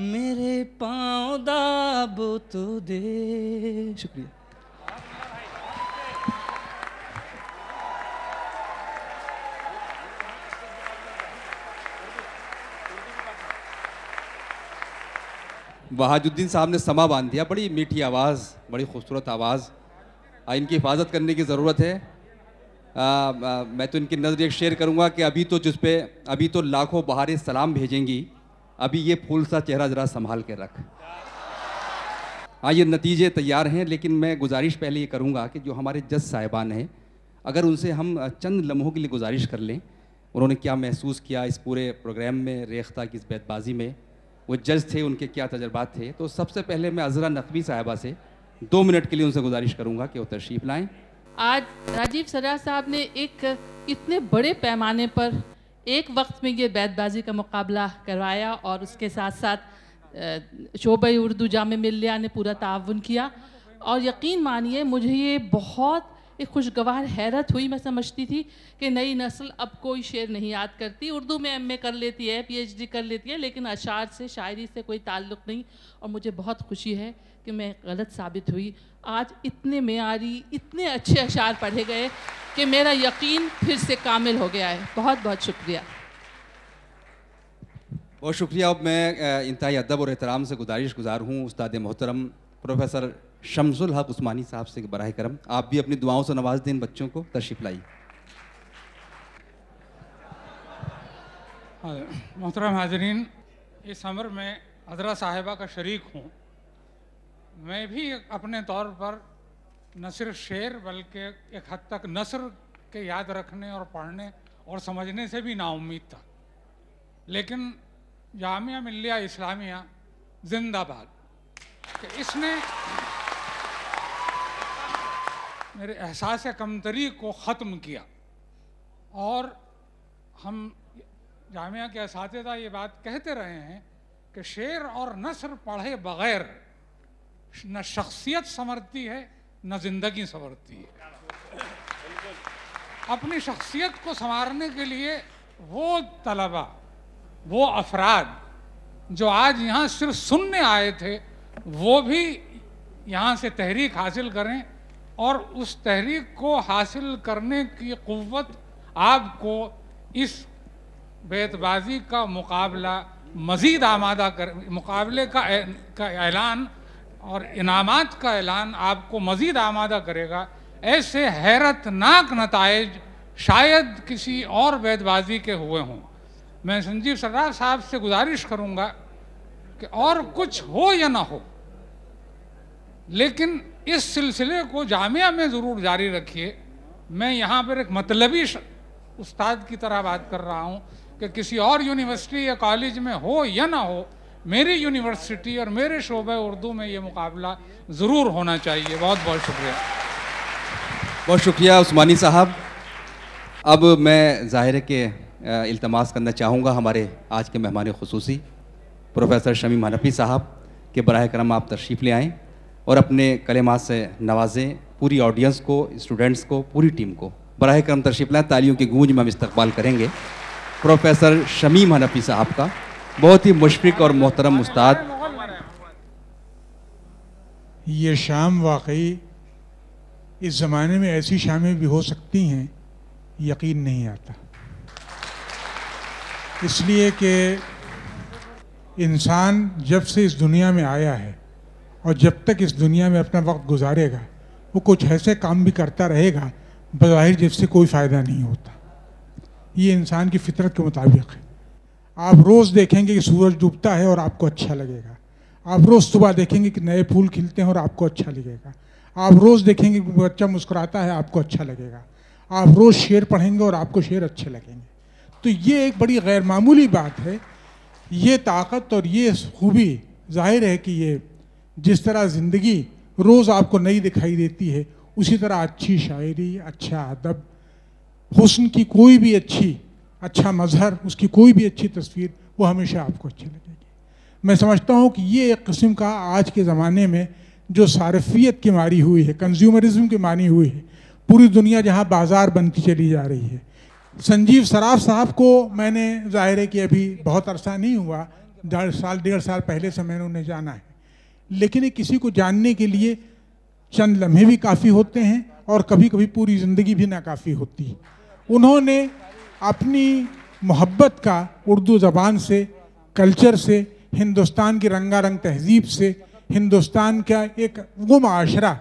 मेरे पाँव दाब तो दे शुक्रिया वहाजुद्दीन साहब ने समा बांध दिया बड़ी मीठी आवाज़ बड़ी खूबसूरत आवाज़ इनकी हिफाजत करने की ज़रूरत है आ, आ, मैं तो इनकी नज़र एक शेयर करूँगा कि अभी तो जिसपे अभी तो लाखों बहारें सलाम भेजेंगी अभी ये फूल सा चेहरा ज़रा संभाल के रख हाँ ये नतीजे तैयार हैं लेकिन मैं गुजारिश पहले ये करूँगा कि जो हमारे जज साहिबान हैं अगर उनसे हम चंद लम्हों के लिए गुजारिश कर लें उन्होंने क्या महसूस किया इस पूरे प्रोग्राम में रेख्ता की इस बैतबाजी में वो जज थे उनके क्या तजर्बात थे तो सबसे पहले मैं अजरा नकवी साहिबा से दो मिनट के लिए उनसे गुजारिश करूंगा कि वो तशरीफ लाएं आज राजीव सराज साहब ने एक इतने बड़े पैमाने पर एक वक्त में ये बैतबाजी का मुकाबला करवाया और उसके साथ साथ शोब उर्दू जाम मिल्लिया ने पूरा ताउन किया और यकीन मानिए मुझे ये बहुत एक खुशगवार हैरत हुई मैं समझती थी कि नई नस्ल अब कोई शेर नहीं याद करती उर्दू में एम कर लेती है पीएचडी कर लेती है लेकिन अशार से शायरी से कोई ताल्लुक़ नहीं और मुझे बहुत खुशी है कि मैं गलत साबित हुई आज इतने मेयारी इतने अच्छे अशार पढ़े गए कि मेरा यकीन फिर से कामिल हो गया है बहुत बहुत शुक्रिया बहुत शुक्रिया अब मैं इंतहाई अदब और एहतराम से गुजारिश गुजार हूँ उस्ताद मोहतरम प्रोफेसर शमसुल हक उस्मानी साहब से बरह करम आप भी अपनी दुआओं से नवाज दें बच्चों को तशरीफ लाई मोहतरम हाजरीन इस हमर में हजरा साहिबा का शरीक हूँ मैं भी अपने तौर पर न सिर्फ शेर बल्कि एक हद तक नसर के याद रखने और पढ़ने और समझने से भी नाउमीद था लेकिन जामिया मिल्लिया इस्लामिया जिंदाबाद इसने मेरे एहसास कमतरी को ख़त्म किया और हम जामिया के इस ये बात कहते रहे हैं कि शेर और नसर पढ़े बग़ैर न शख्सियत संवरती है न जिंदगी संवरती है अपनी शख्सियत को संवारने के लिए वो तलबा वो अफराद जो आज यहाँ सिर्फ सुनने आए थे वो भी यहाँ से तहरीक हासिल करें और उस तहरीक को हासिल करने की क़वत आपको इस बेतबाजी का मुकाबला मज़ीद आमादा कर मुकाबले का ऐलान और इनामात का ऐलान आपको मज़ीद आमादा करेगा ऐसे हैरतनाक नतज शायद किसी और बैदबाजी के हुए हों मैं संजीव सरदार साहब से गुजारिश करूंगा कि और कुछ हो या ना हो लेकिन इस सिलसिले को जामिया में ज़रूर जारी रखिए मैं यहाँ पर एक मतलबी उस्ताद की तरह बात कर रहा हूँ कि किसी और यूनिवर्सिटी या कॉलेज में हो या ना हो मेरी यूनिवर्सिटी और मेरे शोबे उर्दू में ये मुकाबला ज़रूर होना चाहिए बहुत बहुत शुक्रिया बहुत शुक्रिया उस्मानी साहब अब मैं ज़ाहिर के अल्तमास करना चाहूँगा हमारे आज के मेहमान खसूसी प्रोफेसर शमी मनफी साहब के बरह करम आप तशरीफ़ ले आएँ और अपने कलेमा से नवाजें पूरी ऑडियंस को स्टूडेंट्स को पूरी टीम को बरह करम तशरीफ़ लाएँ तालियों की गूंज में हम इस्तबाल करेंगे प्रोफेसर शमीम हनफी साहब का बहुत ही मुशफिक और मोहतरम उस्ताद ये शाम वाकई इस ज़माने में ऐसी शामें भी हो सकती हैं यकीन नहीं आता इसलिए कि इंसान जब से इस दुनिया में आया है और जब तक इस दुनिया में अपना वक्त गुजारेगा वो कुछ ऐसे काम भी करता रहेगा बज़ाहिर जिससे कोई फ़ायदा नहीं होता ये इंसान की फितरत के मुताबिक है आप रोज़ देखेंगे कि सूरज डूबता है और आपको अच्छा लगेगा आप रोज़ सुबह देखेंगे कि नए फूल खिलते हैं और आपको अच्छा लगेगा आप रोज़ देखेंगे कि बच्चा मुस्कुराता है आपको अच्छा लगेगा आप रोज़ शेर पढ़ेंगे और आपको शेर अच्छे लगेंगे तो ये एक बड़ी गैरमामूली बात है ये ताकत और ये खूबी जाहिर है कि ये जिस तरह ज़िंदगी रोज़ आपको नई दिखाई देती है उसी तरह अच्छी शायरी अच्छा अदब हुस्न की कोई भी अच्छी अच्छा मज़हर उसकी कोई भी अच्छी तस्वीर वो हमेशा आपको अच्छी लगेगी मैं समझता हूँ कि ये एक किस्म का आज के ज़माने में जो सारफियत की मारी हुई है कंज्यूमरिज्म की मानी हुई है पूरी दुनिया जहाँ बाज़ार बनती चली जा रही है संजीव सराफ साहब को मैंने जाहिर है कि अभी बहुत अरसा नहीं हुआ डेढ़ साल डेढ़ साल पहले से मैंने उन्हें जाना है लेकिन किसी को जानने के लिए चंद लम्हे भी काफ़ी होते हैं और कभी कभी पूरी ज़िंदगी भी नाकाफ़ी होती है उन्होंने अपनी मोहब्बत का उर्दू ज़बान से कल्चर से हिंदुस्तान की रंगारंग तहजीब से हिंदुस्तान का एक वो माशरा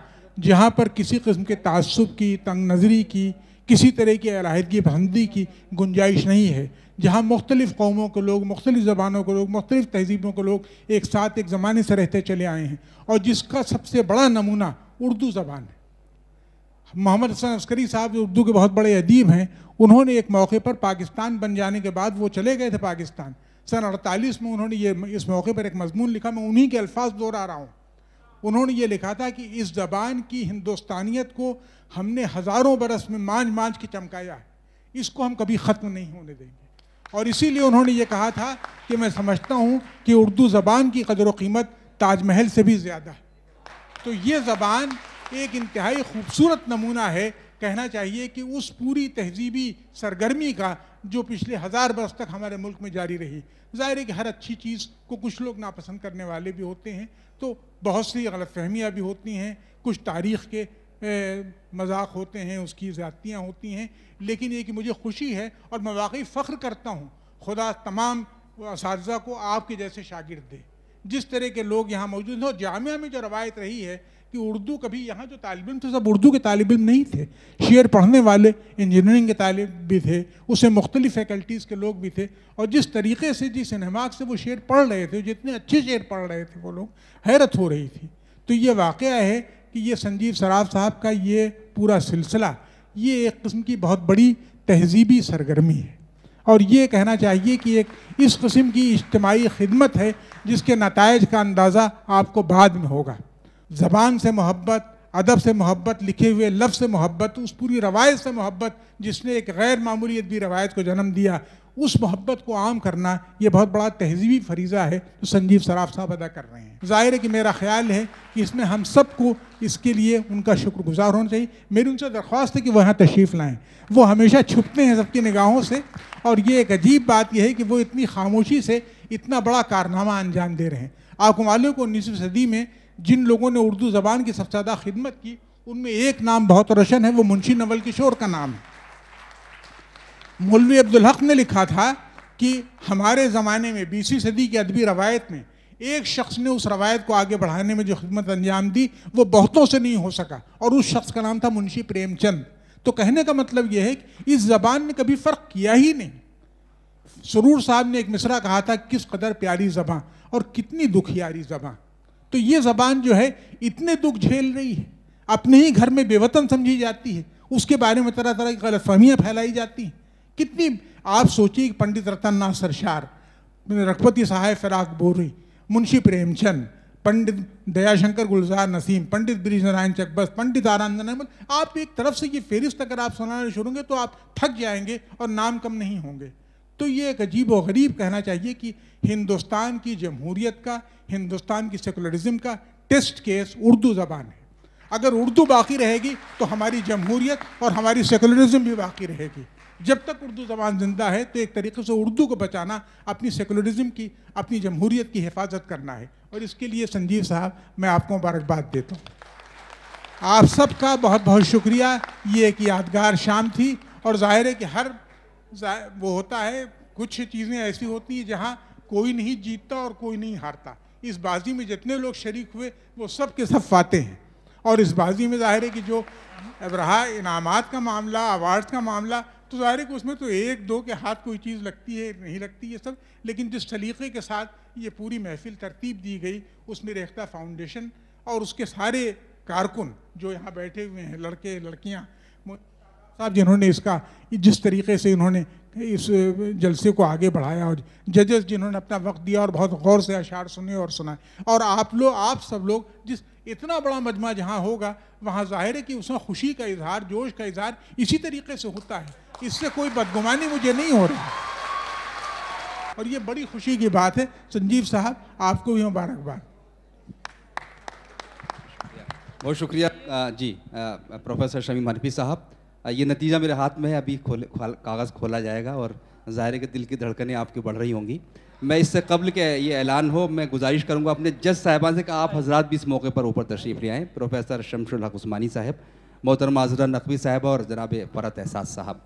जहाँ पर किसी कस्म के तसब की तंग नज़री की किसी तरह की अलाहदगी पसंदी की गुंजाइश नहीं है जहाँ मुख्तलिफ़ कौमों के लोग मुख्तलिफ़ ज़बानों के लोग मुख्तलिफ़ तहजीबों के लोग एक साथ एक ज़माने से रहते चले आए हैं और जिसका सबसे बड़ा नमूना उर्दू ज़बान है मोहम्मद हसन अस्करी साहब जो उर्दू के बहुत बड़े अदीब हैं उन्होंने एक मौके पर पाकिस्तान बन जाने के बाद वो चले गए थे पाकिस्तान सन अड़तालीस में उन्होंने ये इस मौके पर एक मजमून लिखा मैं उन्हीं के अल्फाज दोहरा रहा हूँ उन्होंने ये लिखा था कि इस जबान की हिंदुस्तानियत को हमने हज़ारों बरस में मांझ मांझ के चमकाया है इसको हम कभी ख़त्म नहीं होने देंगे और इसीलिए उन्होंने ये कहा था कि मैं समझता हूँ कि उर्दू ज़बान की कदर व कीमत ताजमहल से भी ज़्यादा है तो ये ज़बान एक इंतहाई खूबसूरत नमूना है कहना चाहिए कि उस पूरी तहजीबी सरगर्मी का जो पिछले हज़ार बरस तक हमारे मुल्क में जारी रही ज़ाहिर है कि हर अच्छी चीज़ को कुछ लोग नापसंद करने वाले भी होते हैं तो बहुत सी फहमियाँ भी होती हैं कुछ तारीख़ के मजाक होते हैं उसकी ज़्यादतियाँ होती हैं लेकिन ये कि मुझे खुशी है और मैं वाकई फ़ख्र करता हूँ खुदा तमाम इस को आपके जैसे शागिर्द दे जिस तरह के लोग यहाँ मौजूद हैं और जामिया में जो रवायत रही है कि उर्दू कभी यहाँ जो तालब इम थे सब उर्दू के तालब इम नहीं थे शेर पढ़ने वाले इंजीनियरिंग के तालब भी थे उससे मुख्तलि फैकल्टीज़ के लोग भी थे और जिस तरीके से जिस इनहमाक से वो शेर पढ़ रहे थे जितने अच्छे शेर पढ़ रहे थे वो लोग हैरत हो रही थी तो ये वाक़ है कि ये संजीव सराफ साहब का ये पूरा सिलसिला ये एक कस्म की बहुत बड़ी तहजीबी सरगर्मी है और ये कहना चाहिए कि एक इस कस्म की इज्तमाही खिदमत है जिसके नतज का अंदाज़ा आपको बाद में होगा ज़बान से मोहब्बत अदब से मोहब्बत लिखे हुए लफ्ज़ से मोहब्बत उस पूरी रवायत से मोहब्बत जिसने एक गैर मामूली भी रवायत को जन्म दिया उस मोहब्बत को आम करना ये बहुत बड़ा तहजीबी फरीज़ा है जो संजीव सराफ साहब अदा कर रहे हैं ज़ाहिर है कि मेरा ख्याल है कि इसमें हम सबको इसके लिए उनका शुक्रगुजार होना चाहिए मेरी उनसे दरख्वास्त है कि वहाँ तशरीफ़ लाएँ वो हमेशा छुपते हैं सबकी निगाहों से और ये एक अजीब बात यह है कि वो इतनी खामोशी से इतना बड़ा कारनामा अंजाम दे रहे हैं आपको मालूम को उन्नीसवीं सदी में जिन लोगों ने उर्दू ज़बान की सबसे ज़्यादा खिदमत की उनमें एक नाम बहुत रोशन है वो मुंशी नवल किशोर का नाम है मौलवी अब्दुल हक ने लिखा था कि हमारे ज़माने में बीसवीं सदी की अदबी रवायत में एक शख्स ने उस रवायत को आगे बढ़ाने में जो खिदमत अंजाम दी वो बहुतों से नहीं हो सका और उस शख्स का नाम था मुंशी प्रेमचंद तो कहने का मतलब यह है कि इस ज़बान ने कभी फ़र्क किया ही नहीं सरूर साहब ने एक मिसरा कहा था किस कदर प्यारी ज़बान और कितनी दुखियारी जबान तो ये ज़बान जो है इतने दुख झेल रही है अपने ही घर में बेवतन समझी जाती है उसके बारे में तरह तरह की गलतफहमियाँ फैलाई जाती हैं कितनी आप सोचिए कि पंडित नाथ सरशार रघुपति सहाय फराग बोरी मुंशी प्रेमचंद पंडित दयाशंकर गुलजार नसीम पंडित ब्रिज नारायण चकबस पंडित आनंद नमल आप एक तरफ से ये फेरिस्त अगर आप सुनाना शुरू होंगे तो आप थक जाएंगे और नाम कम नहीं होंगे तो ये एक अजीब व गरीब कहना चाहिए कि हिंदुस्तान की जमहूरीत का हिंदुस्तान की सेकुलरिज्म का टेस्ट केस उर्दू ज़बान है अगर उर्दू बाकी रहेगी तो हमारी जमहूरीत और हमारी सेकुलरिज्म भी बाकी रहेगी जब तक उर्दू ज़बान जिंदा है तो एक तरीके से उर्दू को बचाना अपनी सेकुलरिज्म की अपनी जमहूरीत की हिफाजत करना है और इसके लिए संजीव साहब मैं आपको मुबारकबाद देता हूँ आप सबका बहुत बहुत शुक्रिया ये एक यादगार शाम थी और ज़ाहिर है कि हर वो होता है कुछ चीज़ें ऐसी होती हैं जहाँ कोई नहीं जीतता और कोई नहीं हारता इस बाजी में जितने लोग शरीक हुए वो सब के सब फाते हैं और इस बाजी में ज़ाहिर है कि जो रहा इनामात का मामला अवार्ड्स का मामला तो ज़ाहिर है कि उसमें तो एक दो के हाथ कोई चीज़ लगती है नहीं लगती ये सब लेकिन जिस सलीक़े के साथ ये पूरी महफिल तरतीब दी गई उसमें रेख्ता फाउंडेशन और उसके सारे कारकुन जो यहाँ बैठे हुए हैं लड़के लड़कियाँ साहब जिन्होंने इसका जिस तरीके से इन्होंने इस जलसे को आगे बढ़ाया और जजेस जिन्होंने अपना वक्त दिया और बहुत गौर से अशार सुने और सुनाए और आप लोग आप सब लोग जिस इतना बड़ा मजमा जहाँ होगा वहाँ जाहिर है कि उसमें खुशी का इजहार जोश का इजहार इसी तरीके से होता है इससे कोई बदगुमानी मुझे नहीं हो रही और ये बड़ी खुशी की बात है संजीव साहब आपको भी मुबारकबाद बहुत शुक्रिया जी प्रोफेसर शमी मनफी साहब ये नतीजा मेरे हाथ में है अभी खोले कागज़ खोला जाएगा और ज़ाहिर के दिल की धड़कनें आपकी बढ़ रही होंगी मैं इससे कबल के ये ऐलान हो मैं गुजारिश करूँगा अपने जज साहिबान से कि आप हजरात भी इस मौके पर ऊपर तशरीफ़ ले आएँ प्रोफेसर शमशुल हक उस्मानी साहब मोहतरमा अजरा नकवी साहब और जनाब फ़रत एहसास साहब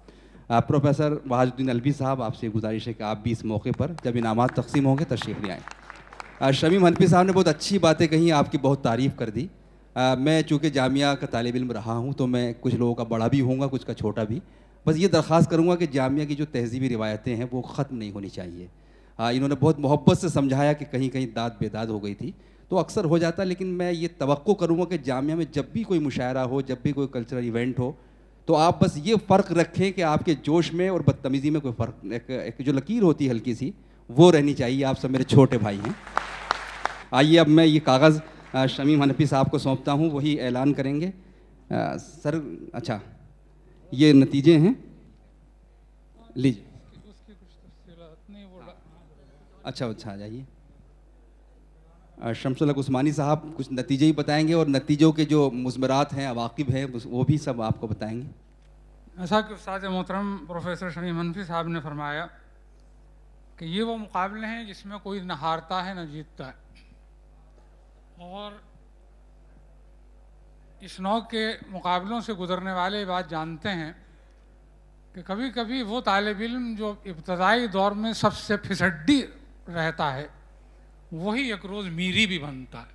प्रोफेसर वहाजुद्दीन अलवी साहब आपसे गुजारिश है कि आप भी इस मौके पर जब इनाम तकसीम होंगे तशरीफ़ ले आएँ शमीम हनफी साहब ने बहुत अच्छी बातें कहीं आपकी बहुत तारीफ़ कर दी आ, मैं चूँकि जामिया का तालब इम रहा हूँ तो मैं कुछ लोगों का बड़ा भी हूँ कुछ का छोटा भी बस ये दरख्वास्त करूँगा कि जामिया की जो तहजीबी रिवायतें हैं वो ख़त्म नहीं होनी चाहिए आ, इन्होंने बहुत मोहब्बत से समझाया कि कहीं कहीं दाद बेदाद हो गई थी तो अक्सर हो जाता लेकिन मैं ये तो करूँगा कि जामिया में जब भी कोई मुशायरा हो जब भी कोई कल्चरल इवेंट हो तो आप बस ये फ़र्क रखें कि आपके जोश में और बदतमीज़ी में कोई फ़र्क एक, एक जो लकीर होती है हल्की सी वो रहनी चाहिए आप सब मेरे छोटे भाई हैं आइए अब मैं ये कागज़ शमीम हनफी साहब को सौंपता हूँ वही ऐलान करेंगे आ, सर अच्छा ये नतीजे हैं लीजिए अच्छा अच्छा आ जाइए शमसलक उस्मानी साहब कुछ नतीजे ही बताएंगे और नतीजों के जो मुजमरात हैं अवाकब हैं वो भी सब आपको बताएंगे ऐसा कि उस्ताद मोहतरम प्रोफेसर शनी मनफी साहब ने फरमाया कि ये वो मुकाबले हैं जिसमें कोई न हारता है न जीतता है और इस नौ के मुकाबलों से गुजरने वाले बात जानते हैं कि कभी कभी वो तालब इम जो इब्तदाई दौर में सबसे फिसड्डी रहता है वही एक रोज़ मीरी भी बनता है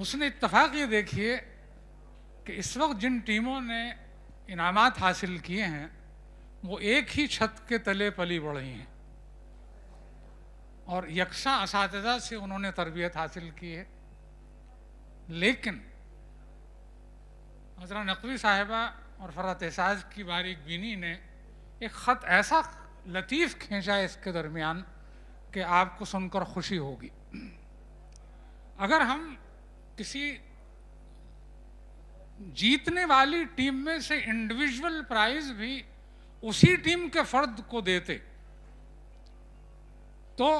उसने इतफाक़ ये देखिए कि इस वक्त जिन टीमों ने इनामत हासिल किए हैं वो एक ही छत के तले पली बढ़ी हैं और यक्षा इस से उन्होंने तरबियत हासिल की है लेकिन हजरा नकवी साहिबा और फ़रात एसाज की बारीक बीनी ने एक ख़त ऐसा लतीफ़ खींचा इसके दरमियान कि आपको सुनकर खुशी होगी अगर हम किसी जीतने वाली टीम में से इंडिविजुअल प्राइज़ भी उसी टीम के फ़र्द को देते तो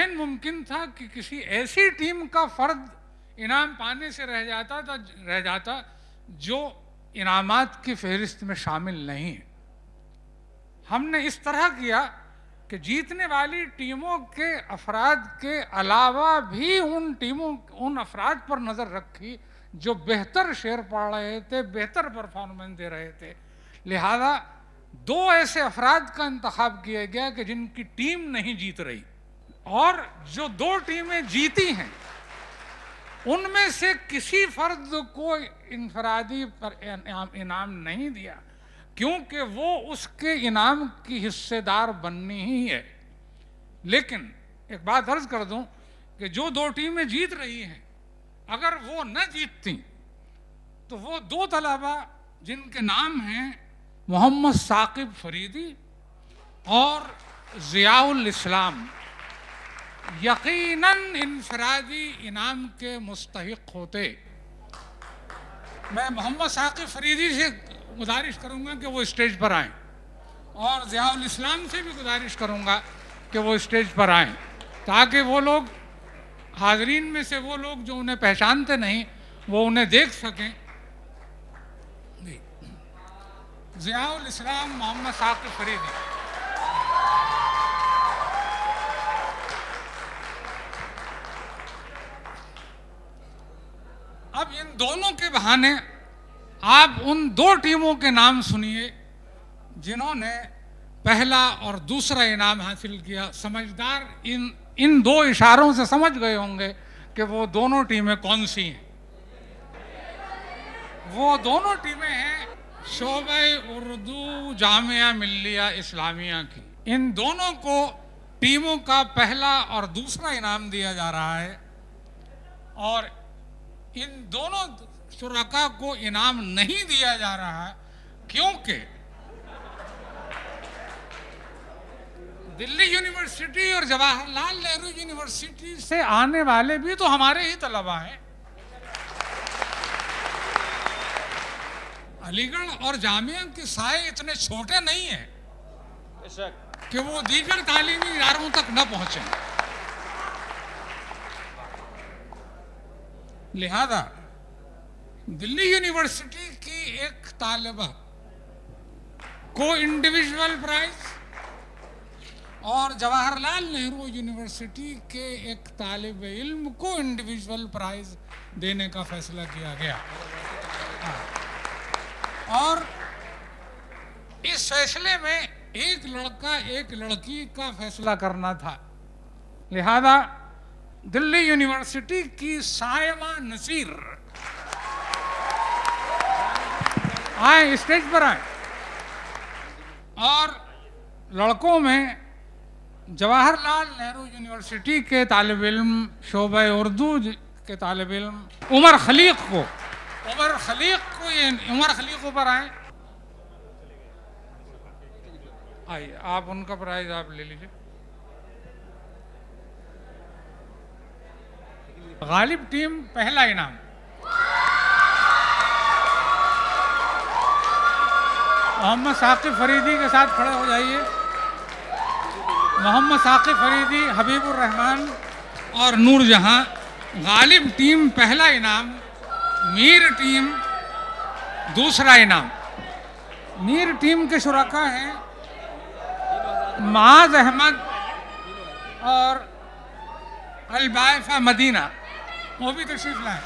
एन मुमकिन था कि किसी ऐसी टीम का फर्द इनाम पाने से रह जाता था रह जाता जो इनाम की फहरिस्त में शामिल नहीं हमने इस तरह किया कि जीतने वाली टीमों के अफराद के अलावा भी उन टीमों उन अफराद पर नज़र रखी जो बेहतर शेयर पढ़ रहे थे बेहतर परफॉर्मेंस दे रहे थे लिहाजा दो ऐसे अफराद का इंतखब किया गया कि जिनकी टीम नहीं जीत रही और जो दो टीमें जीती हैं उनमें से किसी फर्द को इनफरादी पर इनाम नहीं दिया क्योंकि वो उसके इनाम की हिस्सेदार बननी ही है लेकिन एक बात अर्ज कर दूं कि जो दो टीमें जीत रही हैं अगर वो न जीतती तो वो दो तलाबा जिनके नाम हैं मोहम्मद साकिब फरीदी और ज़ियाउल इस्लाम यकीनन इनफरादी इनाम के मुस्तक होते मैं मोहम्मद साकिब फरीदी से गुजारिश करूँगा कि वो स्टेज पर आए और ज़ियाउल इस्लाम से भी गुजारिश करूँगा कि वो स्टेज पर आए ताकि वो लोग हाजरीन में से वो लोग जो उन्हें पहचानते नहीं वो उन्हें देख सकें जियाउल इस्लाम मोहम्मद साकिब फरीदी अब इन दोनों के बहाने आप उन दो टीमों के नाम सुनिए जिन्होंने पहला और दूसरा इनाम हासिल किया समझदार इन इन दो इशारों से समझ गए होंगे कि वो दोनों टीमें कौन सी हैं वो दोनों टीमें हैं शोब उर्दू जामिया मिलिया इस्लामिया की इन दोनों को टीमों का पहला और दूसरा इनाम दिया जा रहा है और इन दोनों शुरा को इनाम नहीं दिया जा रहा है क्योंकि दिल्ली यूनिवर्सिटी और जवाहरलाल नेहरू यूनिवर्सिटी से आने वाले भी तो हमारे ही तलबा हैं अलीगढ़ और जामिया के साय इतने छोटे नहीं है कि वो दीगर तालीमी इदारों तक न पहुंचे लिहाजा दिल्ली यूनिवर्सिटी की एक तालबा को इंडिविजुअल प्राइज और जवाहरलाल नेहरू यूनिवर्सिटी के एक तालब इल्म को इंडिविजुअल प्राइज देने का फैसला किया गया हाँ। और इस फैसले में एक लड़का एक लड़की का फैसला करना था लिहाजा दिल्ली यूनिवर्सिटी की सायमा नसीर आए स्टेज पर आए और लड़कों में जवाहरलाल नेहरू यूनिवर्सिटी के तालब इम शोब उर्दू के तालब इम उमर खलीक को उमर खलीक उमर खली ऊपर आए आइए आप उनका प्राइज आप ले लीजिए गालिब टीम पहला इनाम मोहम्मद साकिब फरीदी के साथ खड़े हो जाइए मोहम्मद साकिब फरीदी हबीबुर रहमान और नूर जहां गालिब टीम पहला इनाम मीर टीम दूसरा इनाम नीर टीम के शुरा हैं माज अहमद और अलबायफा मदीना वो भी तशीफ लाए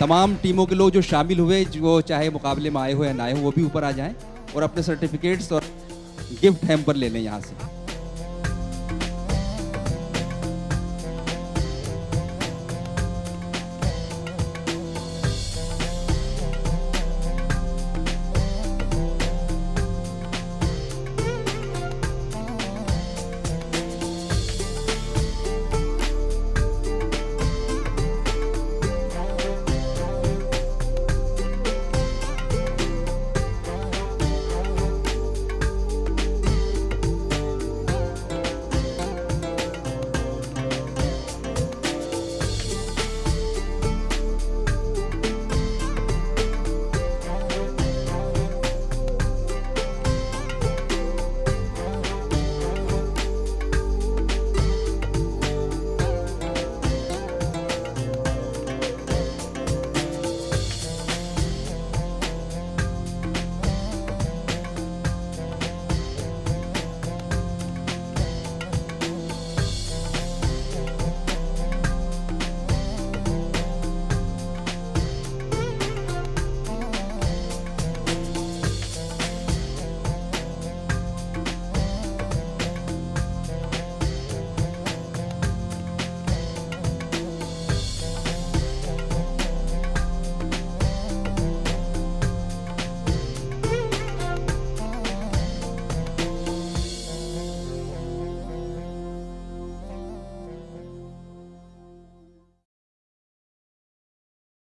तमाम टीमों के लोग जो शामिल हुए जो चाहे मुकाबले में आए हो या ना आए हो वो भी ऊपर आ जाएं और अपने सर्टिफिकेट्स और गिफ्ट हैम्पर ले लें यहाँ से